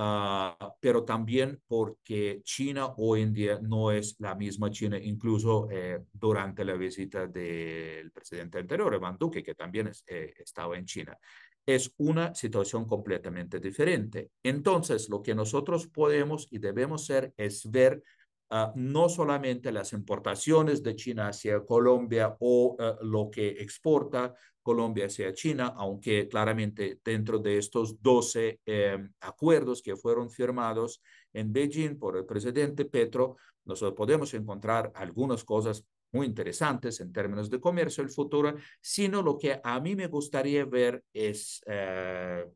Ah, pero también porque China hoy en día no es la misma China, incluso eh, durante la visita del presidente anterior, Iván Duque, que también eh, estaba en China. Es una situación completamente diferente. Entonces, lo que nosotros podemos y debemos hacer es ver Ah, no solamente las importaciones de China hacia Colombia o eh, lo que exporta Colombia hacia China, aunque claramente dentro de estos 12 eh, acuerdos que fueron firmados en Beijing por el presidente Petro, nosotros podemos encontrar algunas cosas muy interesantes en términos de comercio el futuro, sino lo que a mí me gustaría ver es eh,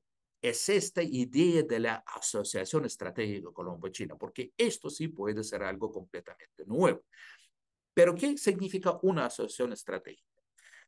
es esta idea de la asociación estratégica Colombo-China, porque esto sí puede ser algo completamente nuevo. Pero, ¿qué significa una asociación estratégica?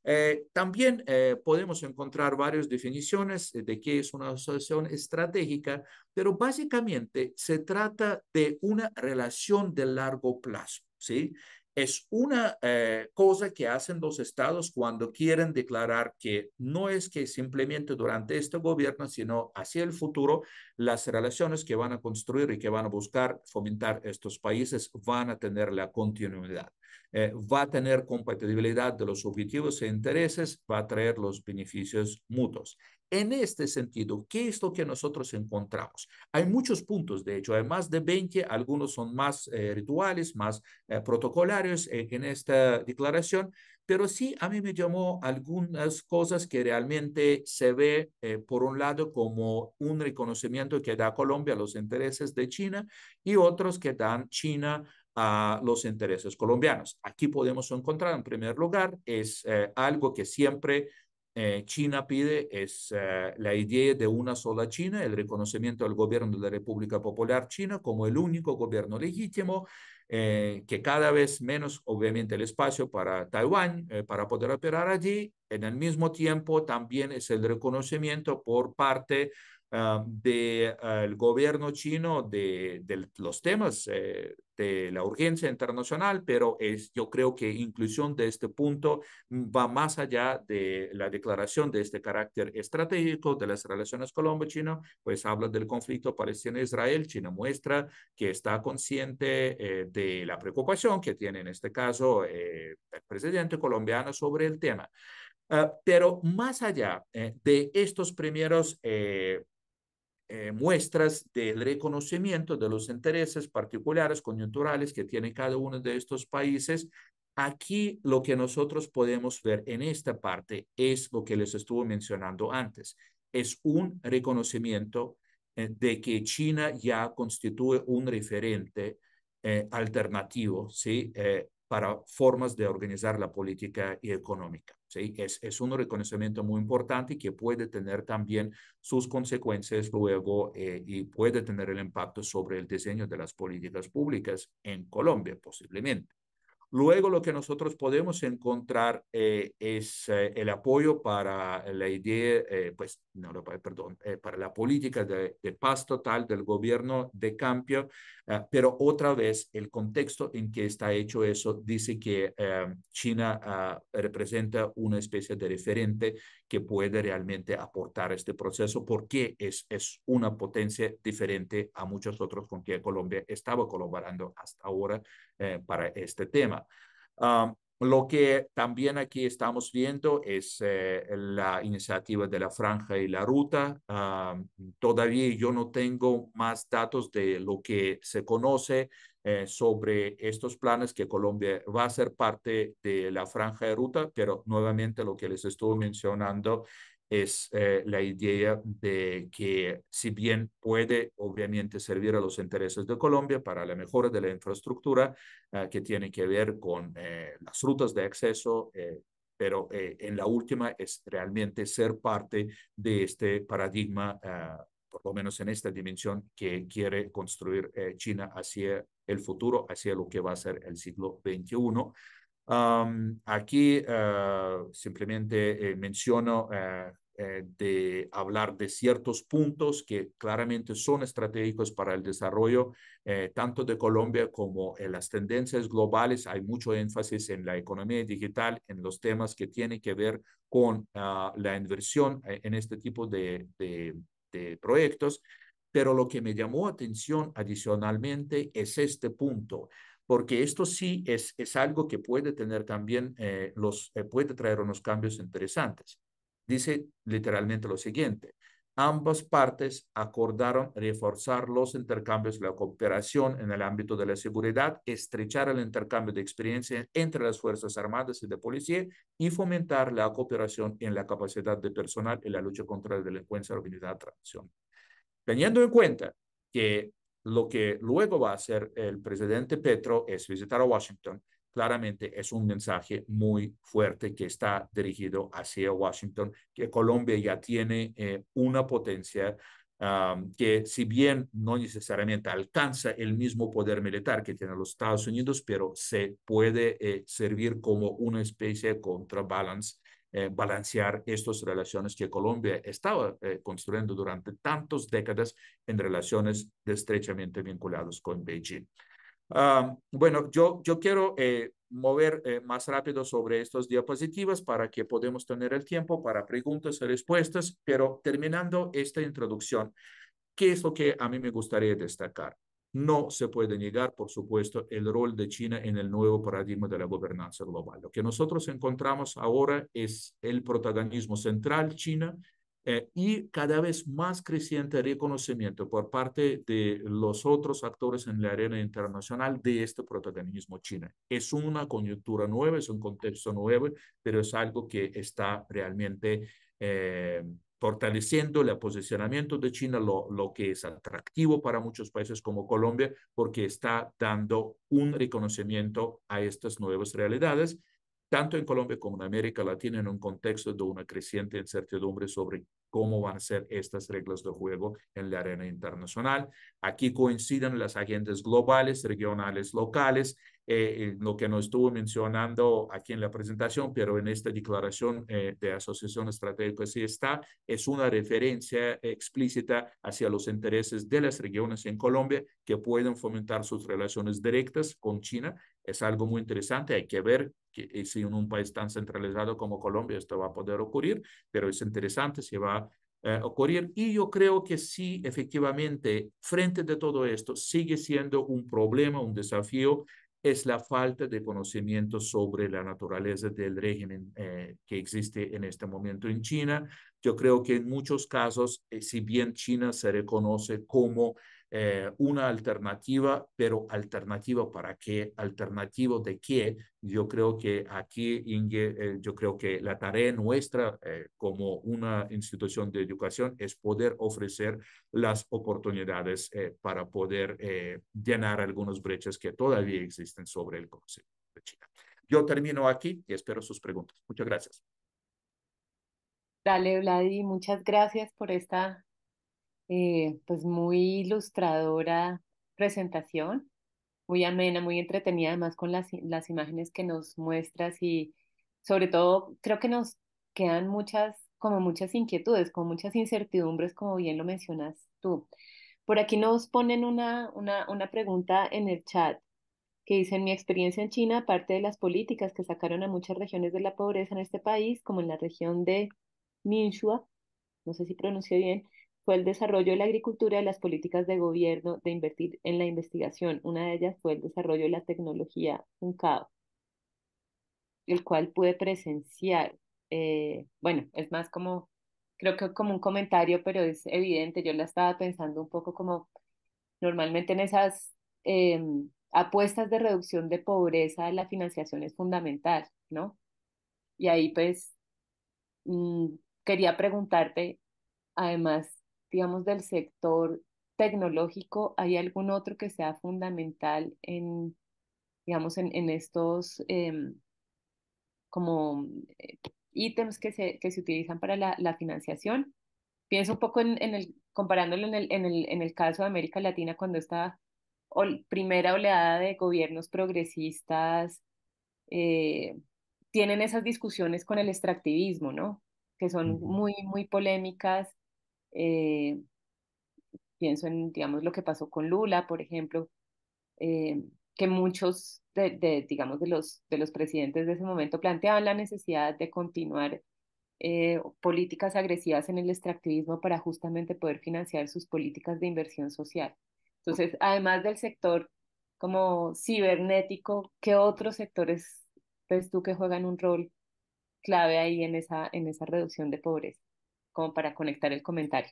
Eh, también eh, podemos encontrar varias definiciones de qué es una asociación estratégica, pero básicamente se trata de una relación de largo plazo, ¿sí? es una eh, cosa que hacen los estados cuando quieren declarar que no es que simplemente durante este gobierno, sino hacia el futuro, las relaciones que van a construir y que van a buscar fomentar estos países van a tener la continuidad. Eh, va a tener compatibilidad de los objetivos e intereses, va a traer los beneficios mutuos. En este sentido, ¿qué es lo que nosotros encontramos? Hay muchos puntos, de hecho, hay más de 20, algunos son más eh, rituales, más eh, protocolarios en esta declaración, pero sí a mí me llamó algunas cosas que realmente se ve, eh, por un lado, como un reconocimiento que da Colombia a los intereses de China y otros que dan China a los intereses colombianos. Aquí podemos encontrar, en primer lugar, es algo que siempre eh, China pide es eh, la idea de una sola China, el reconocimiento al gobierno de la República Popular China como el único gobierno legítimo, eh, que cada vez menos, obviamente, el espacio para Taiwán para poder operar allí. En el mismo tiempo, también es el reconocimiento por parte del ah, de, ah, gobierno chino de, los temas eh, de la urgencia internacional, pero es, yo creo que inclusión de este punto va más allá de la declaración de este carácter estratégico de las relaciones colombo chino pues habla del conflicto palestino-israel. China muestra que está consciente eh, de la preocupación que tiene en este caso eh, el presidente colombiano sobre el tema. Ah, pero más allá de estos primeros eh, eh, muestras del reconocimiento de los intereses particulares, coyunturales que tiene cada uno de estos países. Aquí lo que nosotros podemos ver en esta parte es lo que les estuvo mencionando antes. Es un reconocimiento eh, de que China ya constituye un referente eh, alternativo ¿sí? para formas de organizar la política y económica. Es, un reconocimiento muy importante que puede tener también sus consecuencias luego eh, y puede tener el impacto sobre el diseño de las políticas públicas en Colombia, posiblemente. Luego lo que nosotros podemos encontrar eh, es eh, el apoyo para la idea, eh, pues, no, perdón, para la política de, de, paz total del gobierno de cambio, pero otra vez el contexto en que está hecho eso dice que China ah, representa una especie de referente que puede realmente aportar este proceso porque es, es una potencia diferente a muchos otros con que Colombia estaba colaborando hasta ahora eh, para este tema. Ah, lo que también aquí estamos viendo es eh, la iniciativa de la franja y la ruta. Ah, todavía yo no tengo más datos de lo que se conoce eh, sobre estos planes que Colombia va a ser parte de la franja de ruta, pero nuevamente lo que les estuve mencionando es eh, la idea de que si bien puede obviamente servir a los intereses de Colombia para la mejora de la infraestructura eh, que tiene que ver con las rutas de acceso, pero en la última es realmente ser parte de este paradigma, por lo menos en esta dimensión que quiere construir China hacia el futuro hacia lo que va a ser el siglo XXI. aquí eh, simplemente eh, menciono eh, de hablar de ciertos puntos que claramente son estratégicos para el desarrollo tanto de Colombia como en las tendencias globales. Hay mucho énfasis en la economía digital, en los temas que tienen que ver con ah, la inversión en este tipo de proyectos. Pero lo que me llamó atención adicionalmente es este punto, porque esto sí es, algo que puede tener también, eh, los, eh, puede traer unos cambios interesantes. Dice literalmente lo siguiente, ambas partes acordaron reforzar los intercambios, la cooperación en el ámbito de la seguridad, estrechar el intercambio de experiencia entre las Fuerzas Armadas y de Policía y fomentar la cooperación en la capacidad de personal en la lucha contra la delincuencia la organizada tradicional. Teniendo en cuenta que lo que luego va a hacer el presidente Petro es visitar a Washington, claramente es un mensaje muy fuerte que está dirigido hacia Washington, que Colombia ya tiene eh, una potencia que si bien no necesariamente alcanza el mismo poder militar que tiene los Estados Unidos, pero se puede eh, servir como una especie de contrabalance eh, balancear estas relaciones que Colombia estaba eh, construyendo durante tantas décadas en relaciones estrechamente vinculadas con Beijing. bueno, yo, yo quiero eh, mover más rápido sobre estas diapositivas para que podamos tener el tiempo para preguntas y respuestas, pero terminando esta introducción, ¿qué es lo que a mí me gustaría destacar? No se puede negar, por supuesto, el rol de China en el nuevo paradigma de la gobernanza global. Lo que nosotros encontramos ahora es el protagonismo central China eh, y cada vez más creciente reconocimiento por parte de los otros actores en la arena internacional de este protagonismo china. Es una coyuntura nueva, es un contexto nuevo, pero es algo que está realmente eh, fortaleciendo el posicionamiento de China, lo, lo que es atractivo para muchos países como Colombia, porque está dando un reconocimiento a estas nuevas realidades, tanto en Colombia como en América Latina, en un contexto de una creciente incertidumbre sobre cómo van a ser estas reglas de juego en la arena internacional. Aquí coinciden las agendas globales, regionales, locales, eh, lo que no estuvo mencionando aquí en la presentación, pero en esta declaración eh, de asociación estratégica pues sí está, es una referencia explícita hacia los intereses de las regiones en Colombia que pueden fomentar sus relaciones directas con China. Es algo muy interesante, hay que ver que, eh, si en un país tan centralizado como Colombia esto va a poder ocurrir, pero es interesante si va a ocurrir. Y yo creo que sí, efectivamente, frente de todo esto, sigue siendo un problema, un desafío es la falta de conocimiento sobre la naturaleza del régimen eh, que existe en este momento en China. Yo creo que en muchos casos, eh, si bien China se reconoce como eh, una alternativa, pero alternativa para qué, alternativo de qué. Yo creo que aquí, Inge, eh, yo creo que la tarea nuestra eh, como una institución de educación es poder ofrecer las oportunidades para poder llenar algunas brechas que todavía existen sobre el concepto de China. Yo termino aquí y espero sus preguntas. Muchas gracias. Dale, Vladi, muchas gracias por esta eh, pues muy ilustradora presentación, muy amena, muy entretenida, además con las, las imágenes que nos muestras y sobre todo creo que nos quedan muchas, como muchas inquietudes, como muchas incertidumbres, como bien lo mencionas tú. Por aquí nos ponen una, una, una pregunta en el chat que dice, en mi experiencia en China, aparte de las políticas que sacaron a muchas regiones de la pobreza en este país, como en la región de Ninshua, no sé si pronunció bien, fue el desarrollo de la agricultura y las políticas de gobierno de invertir en la investigación. Una de ellas fue el desarrollo de la tecnología Juncado, el cual pude presenciar. Eh, bueno, es más como, creo que como un comentario, pero es evidente, yo la estaba pensando un poco como normalmente en esas em, apuestas de reducción de pobreza, la financiación es fundamental, ¿no? Y ahí pues mm, quería preguntarte, además, digamos, del sector tecnológico, ¿hay algún otro que sea fundamental en, digamos, en, estos em, como eh, ítems que se, que se utilizan para la, financiación? Pienso un poco en, el, comparándolo en el, en el, caso de América Latina cuando esta primera oleada de gobiernos progresistas eh, tienen esas discusiones con el extractivismo, ¿no? Que son muy, muy polémicas eh, pienso en, digamos, lo que pasó con Lula, por ejemplo, eh, que muchos de, digamos, de los, de los presidentes de ese momento planteaban la necesidad de continuar eh, políticas agresivas en el extractivismo para justamente poder financiar sus políticas de inversión social. Entonces, además del sector como cibernético, ¿qué otros sectores ves tú que juegan un rol clave ahí en esa, en esa reducción de pobreza? como para conectar el comentario.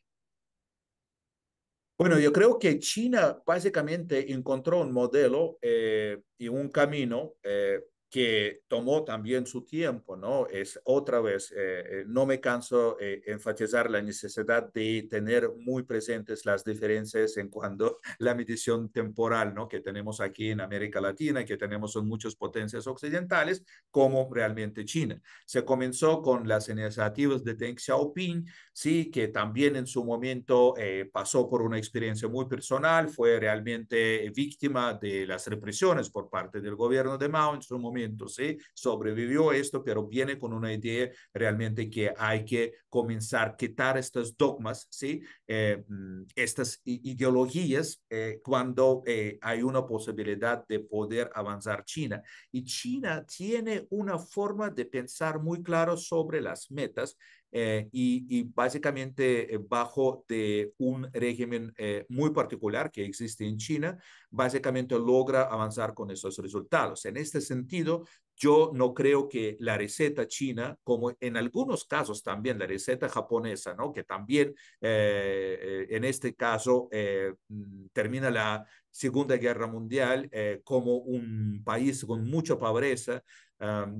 Bueno, yo creo que China básicamente encontró un modelo eh, y un camino eh, que tomó también su tiempo, ¿no? Es otra vez, eh, eh, no me canso eh, enfatizar la necesidad de tener muy presentes las diferencias en cuanto a la medición temporal, ¿no? Que tenemos aquí en América Latina, que tenemos en muchas potencias occidentales, como realmente China. Se comenzó con las iniciativas de Deng Xiaoping, sí, que también en su momento eh, pasó por una experiencia muy personal, fue realmente víctima de las represiones por parte del gobierno de Mao en su momento ¿sí? Sobrevivió esto, pero viene con una idea realmente que hay que comenzar a quitar estos dogmas, ¿sí? Eh, mm, estas ideologías eh, cuando eh, hay una posibilidad de poder avanzar China. Y China tiene una forma de pensar muy claro sobre las metas eh, y, básicamente eh, bajo de un régimen eh, muy particular que existe en China, básicamente logra avanzar con esos resultados. En este sentido, yo no creo que la receta china, como en algunos casos también la receta japonesa, ¿no? que también en este caso mm, termina la Segunda Guerra Mundial como un país con mucha pobreza,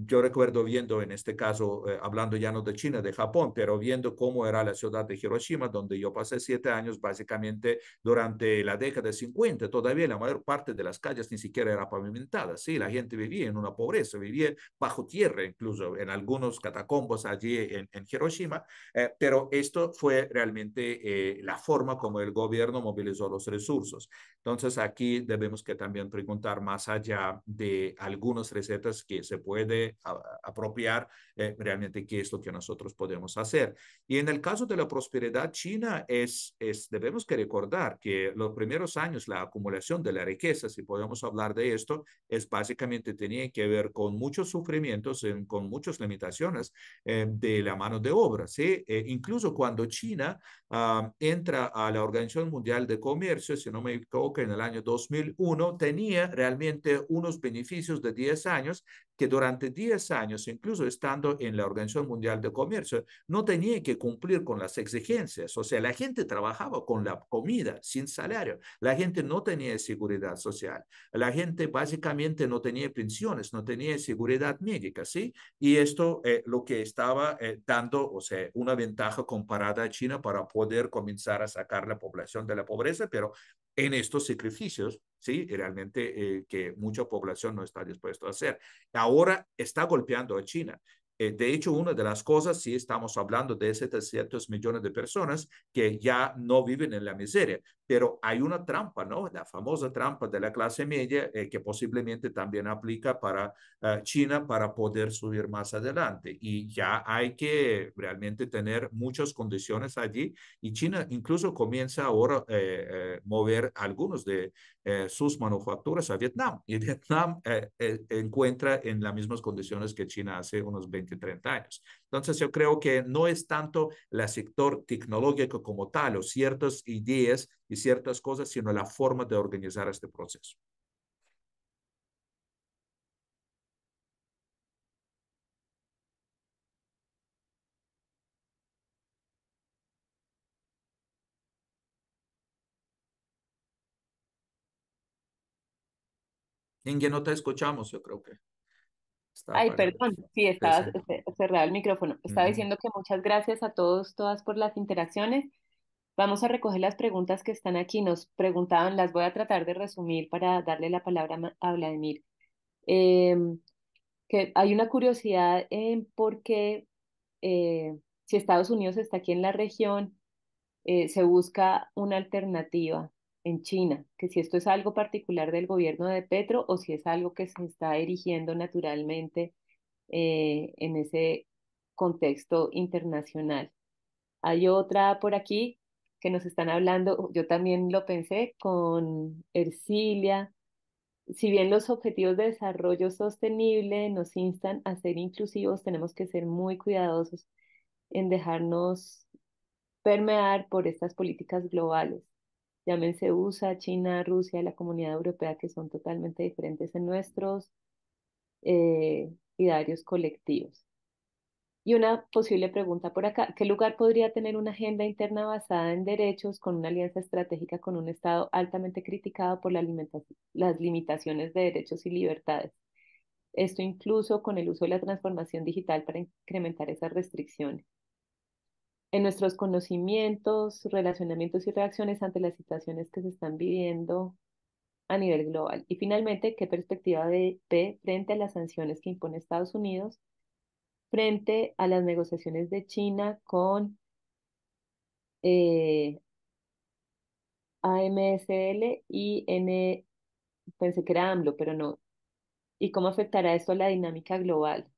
yo recuerdo viendo en este caso, eh, hablando ya no de China, de Japón, pero viendo cómo era la ciudad de Hiroshima, donde yo pasé siete años básicamente durante la década de 50. Todavía la mayor parte de las calles ni siquiera era pavimentada. Sí, la gente vivía en una pobreza, vivía bajo tierra, incluso en algunos catacombos allí en, en Hiroshima. Eh, pero esto fue realmente eh, la forma como el gobierno movilizó los recursos. Entonces aquí debemos que también preguntar más allá de algunas recetas que se pueden puede apropiar eh, realmente qué es lo que nosotros podemos hacer. Y en el caso de la prosperidad china, es, es, debemos que recordar que los primeros años, la acumulación de la riqueza, si podemos hablar de esto, es básicamente tenía que ver con muchos sufrimientos, con muchas limitaciones eh, de la mano de obra. ¿sí? Eh, incluso cuando China ah, entra a la Organización Mundial de Comercio, si no me equivoco, en el año 2001, tenía realmente unos beneficios de 10 años que durante 10 años, incluso estando en la Organización Mundial de Comercio, no tenía que cumplir con las exigencias. O sea, la gente trabajaba con la comida, sin salario. La gente no tenía seguridad social. La gente básicamente no tenía pensiones, no tenía seguridad médica, ¿sí? Y esto eh, lo que estaba eh, dando, o sea, una ventaja comparada a China para poder comenzar a sacar la población de la pobreza, pero en estos sacrificios ¿sí? realmente eh, que mucha población no está dispuesta a hacer. Ahora está golpeando a China. Eh, de hecho, una de las cosas, si estamos hablando de 700 millones de personas que ya no viven en la miseria, pero hay una trampa, ¿no? La famosa trampa de la clase media eh, que posiblemente también aplica para eh, China para poder subir más adelante. Y ya hay que realmente tener muchas condiciones allí. Y China incluso comienza ahora a eh, mover algunos de sus manufacturas a Vietnam. Y Vietnam encuentra en las mismas condiciones que China hace unos 20, 30 años. Entonces yo creo que no es tanto el sector tecnológico como tal, o ciertas ideas y ciertas cosas, sino la forma de organizar este proceso. Ninguém no te escuchamos, yo creo que. Ay, perdón, sí, estaba cerrado el micrófono. Estaba diciendo que muchas gracias a todos, todas por las interacciones. Vamos a recoger las preguntas que están aquí. Nos preguntaban, las voy a tratar de resumir para darle la palabra a Vladimir. Em, que hay una curiosidad en por qué eh, si Estados Unidos está aquí en la región, eh, se busca una alternativa en China, que si esto es algo particular del gobierno de Petro o si es algo que se está erigiendo naturalmente eh, en ese contexto internacional. Hay otra por aquí que nos están hablando, yo también lo pensé, con Ercilia. Si bien los objetivos de desarrollo sostenible nos instan a ser inclusivos, tenemos que ser muy cuidadosos en dejarnos permear por estas políticas globales llámense USA, China, Rusia, y la comunidad europea, que son totalmente diferentes en nuestros eh, idearios colectivos. Y una posible pregunta por acá, ¿qué lugar podría tener una agenda interna basada en derechos con una alianza estratégica con un Estado altamente criticado por las limitaciones de derechos y libertades? Esto incluso con el uso de la transformación digital para incrementar esas restricciones en nuestros conocimientos, relacionamientos y reacciones ante las situaciones que se están viviendo a nivel global. Y finalmente, ¿qué perspectiva de P frente a las sanciones que impone Estados Unidos frente a las negociaciones de China con eh, AMSL y N, pensé que era AMLO, pero no. ¿Y cómo afectará esto a la dinámica global?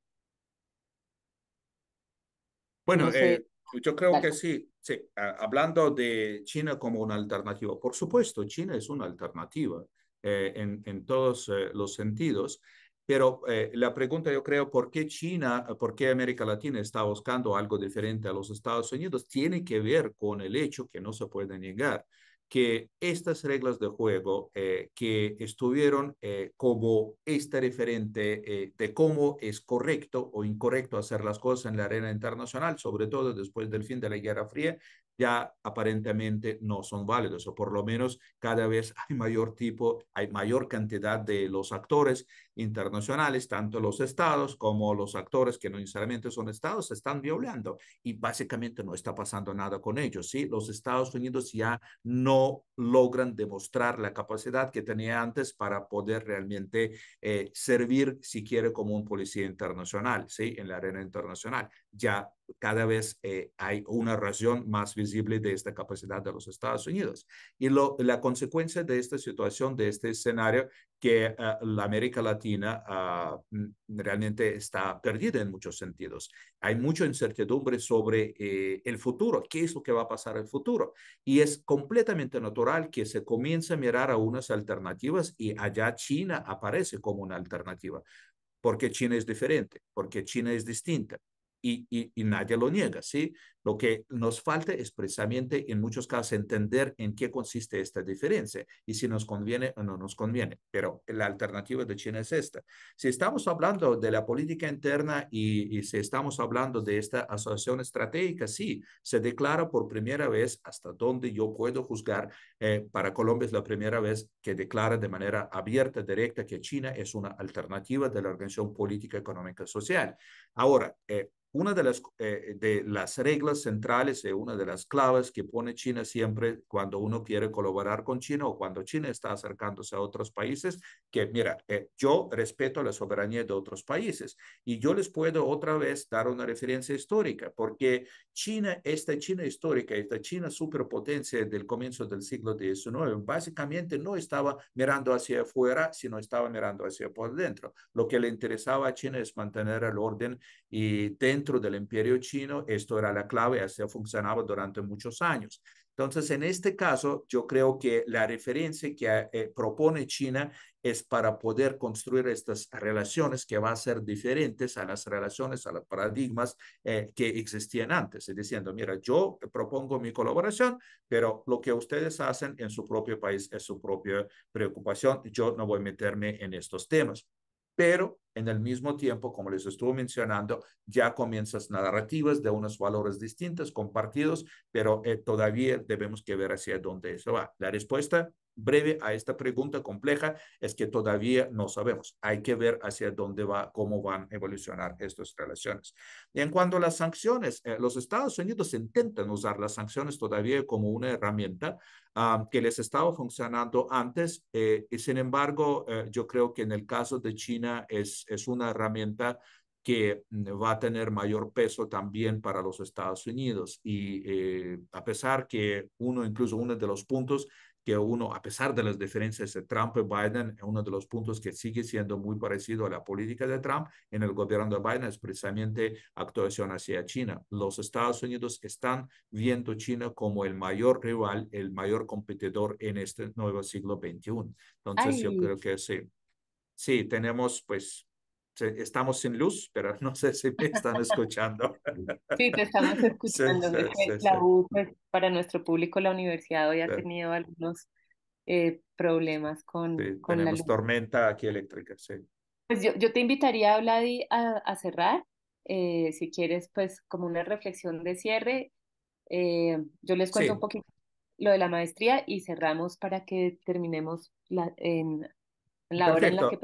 Bueno, eh, yo creo que sí, sí. Hablando de China como una alternativa, por supuesto, China es una alternativa eh, en, en, todos eh, los sentidos, pero eh, la pregunta yo creo, ¿por qué China, por qué América Latina está buscando algo diferente a los Estados Unidos? Tiene que ver con el hecho que no se puede negar que estas reglas de juego eh, que estuvieron eh, como esta referente eh, de cómo es correcto o incorrecto hacer las cosas en la arena internacional, sobre todo después del fin de la Guerra Fría, ya aparentemente no son válidos, o por lo menos cada vez hay mayor tipo, hay mayor cantidad de los actores internacionales, tanto los estados como los actores que no necesariamente son estados, están violando y básicamente no está pasando nada con ellos, ¿sí? Los Estados Unidos ya no logran demostrar la capacidad que tenía antes para poder realmente eh, servir, si quiere, como un policía internacional, ¿sí? En la arena internacional. Ya cada vez eh, hay una razón más visible de esta capacidad de los Estados Unidos. Y la consecuencia de esta situación, de este escenario, que eh, la América Latina ah, realmente está perdida en muchos sentidos. Hay mucha incertidumbre sobre eh, el futuro, qué es lo que va a pasar en el futuro. Y es completamente natural que se comience a mirar a unas alternativas y allá China aparece como una alternativa porque China es diferente, porque China es distinta, y, nadie lo niega, ¿sí? Lo que nos falta es precisamente en muchos casos entender en qué consiste esta diferencia y si nos conviene o no nos conviene. Pero la alternativa de China es esta. Si estamos hablando de la política interna y, y si estamos hablando de esta asociación estratégica, sí, se declara por primera vez hasta dónde yo puedo juzgar eh, para Colombia es la primera vez que declara de manera abierta, directa, que China es una alternativa de la Organización Política Económica Social. Ahora, eh, una de las, eh, de las reglas centrales, una de las claves que pone China siempre cuando uno quiere colaborar con China o cuando China está acercándose a otros países, que mira, yo respeto la soberanía de otros países y yo les puedo otra vez dar una referencia histórica, porque China, esta China histórica, esta China superpotencia del comienzo del siglo de eso, ¿no? Básicamente no estaba mirando hacia afuera, sino estaba mirando hacia por dentro. Lo que le interesaba a China es mantener el orden y dentro del imperio chino, esto era la clave, así funcionaba durante muchos años. Entonces, en este caso, yo creo que la referencia que ah, eh, propone China es para poder construir estas relaciones que van a ser diferentes a las relaciones, a los paradigmas eh, que existían antes. Es diciendo, mira, yo propongo mi colaboración, pero lo que ustedes hacen en su propio país es su propia preocupación. Yo no voy a meterme en estos temas pero en el mismo tiempo, como les estuve mencionando, ya comienzas narrativas de unos valores distintos, compartidos, pero eh, todavía debemos que ver hacia dónde eso va. La respuesta, breve a esta pregunta compleja es que todavía no sabemos. Hay que ver hacia dónde va, cómo van a evolucionar estas relaciones. Y en cuanto a las sanciones, eh, los Estados Unidos intentan usar las sanciones todavía como una herramienta ah, que les estaba funcionando antes. Eh, y sin embargo, eh, yo creo que en el caso de China es, es una herramienta que mm, va a tener mayor peso también para los Estados Unidos. Y a pesar que uno, incluso uno de los puntos que uno, a pesar de las diferencias de Trump y Biden, uno de los puntos que sigue siendo muy parecido a la política de Trump en el gobierno de Biden es precisamente actuación hacia China. Los Estados Unidos están viendo China como el mayor rival, el mayor competidor en este nuevo siglo XXI. Entonces, yo creo que sí. Sí, tenemos pues estamos sin luz, pero no sé si me están escuchando. Sí, te estamos escuchando. para nuestro público, la universidad hoy ha tenido algunos eh, problemas con, con la tormenta aquí eléctrica, sí. Pues yo, yo te invitaría, Vladi, a, a cerrar. Eh, si quieres, pues como una reflexión de cierre, eh, yo les cuento un poquito lo de la maestría y cerramos para que terminemos la, en, la hora en la que...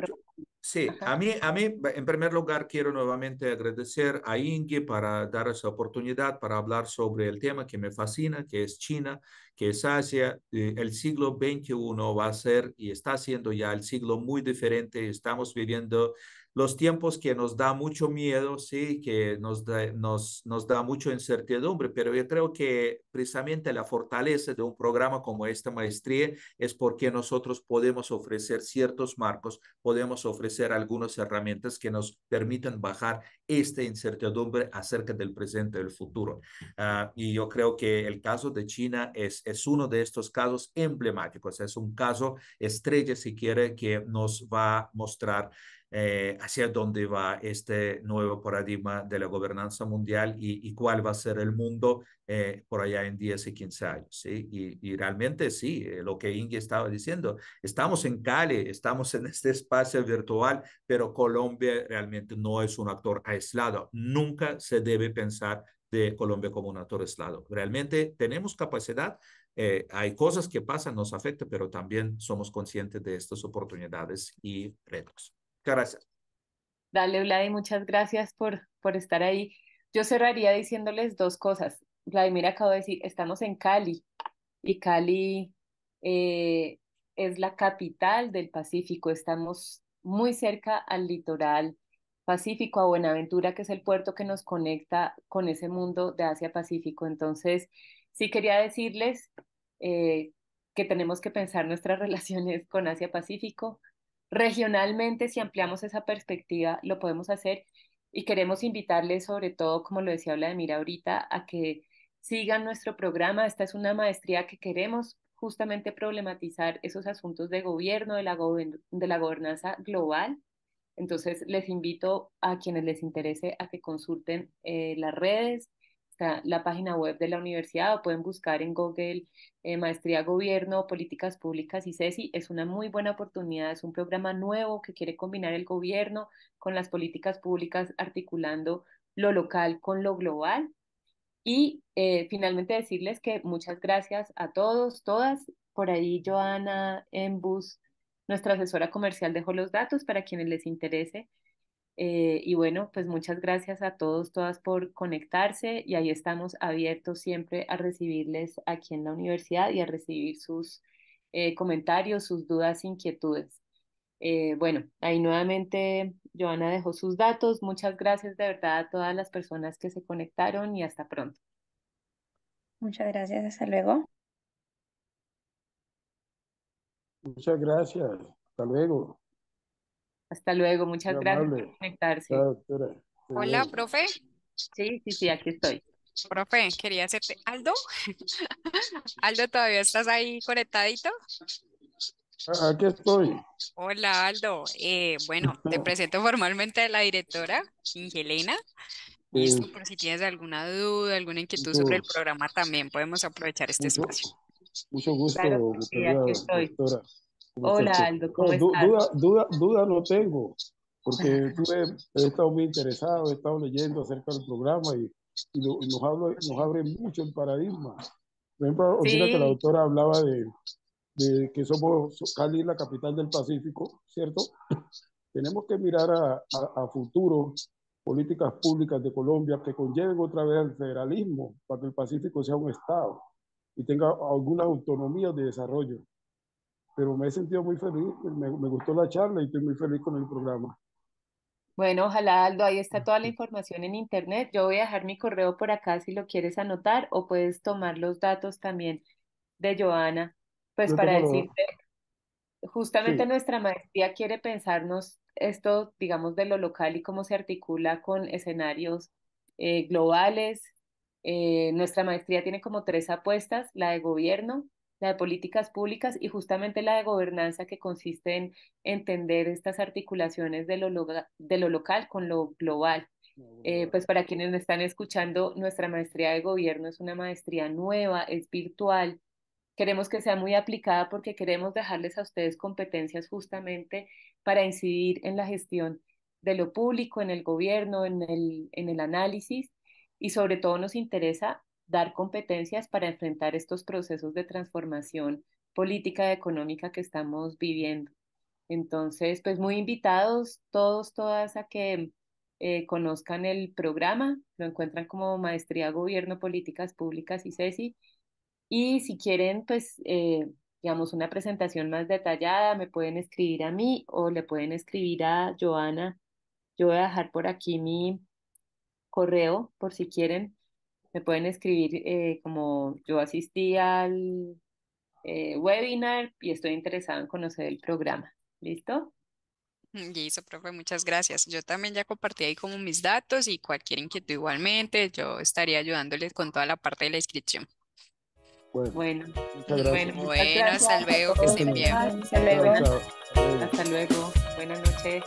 Sí, a mí, a mí, en primer lugar, quiero nuevamente agradecer a Inge para dar esa oportunidad para hablar sobre el tema que me fascina, que es China, que es Asia. Eh, el siglo XXI va a ser y está siendo ya el siglo muy diferente. Estamos viviendo los tiempos que nos da mucho miedo, sí, que nos da, nos, nos da mucha incertidumbre, pero yo creo que precisamente la fortaleza de un programa como esta maestría es porque nosotros podemos ofrecer ciertos marcos, podemos ofrecer algunas herramientas que nos permitan bajar esta incertidumbre acerca del presente y del futuro. Ah, y yo creo que el caso de China es, es uno de estos casos emblemáticos, es un caso estrella, si quiere, que nos va a mostrar eh, hacia dónde va este nuevo paradigma de la gobernanza mundial y, cuál va a ser el mundo eh, por allá en 10 y 15 años. Y, realmente sí, eh, lo que Inge estaba diciendo, estamos en Cali, estamos en este espacio virtual, pero Colombia realmente no es un actor aislado. Nunca se debe pensar de Colombia como un actor aislado. Realmente tenemos capacidad, hay cosas que pasan, nos afectan, pero también somos conscientes de estas oportunidades y retos gracias. Dale, y muchas gracias por, por estar ahí. Yo cerraría diciéndoles dos cosas. Vladimir acabo de decir, estamos en Cali y Cali eh, es la capital del Pacífico. Estamos muy cerca al litoral Pacífico, a Buenaventura, que es el puerto que nos conecta con ese mundo de Asia-Pacífico. Entonces, sí quería decirles eh, que tenemos que pensar nuestras relaciones con Asia-Pacífico, Regionalmente, si ampliamos esa perspectiva, lo podemos hacer y queremos invitarles sobre todo, como lo decía Vladimir ahorita, a que sigan nuestro programa. Esta es una maestría que queremos justamente problematizar esos asuntos de gobierno, de la, de la gobernanza global. Entonces, les invito a quienes les interese a que consulten eh, las redes, la página web de la universidad o pueden buscar en Google eh, Maestría Gobierno, Políticas Públicas y CESI. Es una muy buena oportunidad, es un programa nuevo que quiere combinar el gobierno con las políticas públicas, articulando lo local con lo global. Y eh, finalmente decirles que muchas gracias a todos, todas. Por ahí Joana bus, nuestra asesora comercial, dejó los datos para quienes les interese eh, y bueno, pues muchas gracias a todos, todas por conectarse y ahí estamos abiertos siempre a recibirles aquí en la universidad y a recibir sus eh, comentarios, sus dudas, inquietudes. Eh, bueno, ahí nuevamente Joana dejó sus datos. Muchas gracias de verdad a todas las personas que se conectaron y hasta pronto. Muchas gracias, hasta luego. Muchas gracias, hasta luego. Hasta luego, muchas gracias por conectarse. Hola, profe. Sí, sí, sí, aquí estoy. Profe, quería hacerte. ¿Aldo? ¿Aldo, todavía estás ahí conectadito? Ah, aquí estoy. Hola, Aldo. Eh, bueno, te presento formalmente a la directora, Ingelena. Y por si tienes alguna duda, alguna inquietud sobre el programa, también podemos aprovechar este espacio. Mucho gusto, claro, aquí estoy. Doctora. Hola, Aldo, ¿cómo estás? Duda, duda, no tengo, porque he estado muy interesado, he estado leyendo acerca del programa y, nos, abre mucho el paradigma. Por ejemplo, que la doctora hablaba de, que somos Cali, la capital del Pacífico, ¿cierto? Tenemos que mirar a, a futuro políticas públicas de Colombia que conlleven otra vez al federalismo para que el Pacífico sea un Estado y tenga alguna autonomías de desarrollo pero me he sentido muy feliz, me, me, gustó la charla y estoy muy feliz con el programa. Bueno, ojalá Aldo, ahí está toda la información en internet. Yo voy a dejar mi correo por acá si lo quieres anotar o puedes tomar los datos también de Joana, pues para decirte, justamente nuestra maestría quiere pensarnos esto, digamos, de lo local y cómo se articula con escenarios eh, globales. Eh, nuestra maestría tiene como tres apuestas, la de gobierno, la de políticas públicas y justamente la de gobernanza que consiste en entender estas articulaciones de lo, de lo local con lo eh, global. pues para quienes me están escuchando, nuestra maestría de gobierno es una maestría nueva, es virtual. Queremos que sea muy aplicada porque queremos dejarles a ustedes competencias justamente para incidir en la gestión de lo público, en el gobierno, en el, en el análisis y sobre todo nos interesa dar competencias para enfrentar estos procesos de transformación política y económica que estamos viviendo. Entonces, pues muy invitados todos, todas a que eh, conozcan el programa, lo encuentran como Maestría Gobierno, Políticas Públicas y CECI. Y si quieren, pues, eh, digamos, una presentación más detallada, me pueden escribir a mí o le pueden escribir a Joana. Yo voy a dejar por aquí mi correo por si quieren me pueden escribir eh, como yo asistí al eh, webinar y estoy interesado en conocer el programa. ¿Listo? y Listo, profe, muchas gracias. Yo también ya compartí ahí como mis datos y cualquier inquietud igualmente, yo estaría ayudándoles con toda la parte de la inscripción. Bueno, muchas gracias. Bueno, hasta luego, que estén bien. Hasta luego. Hasta luego. Buenas noches.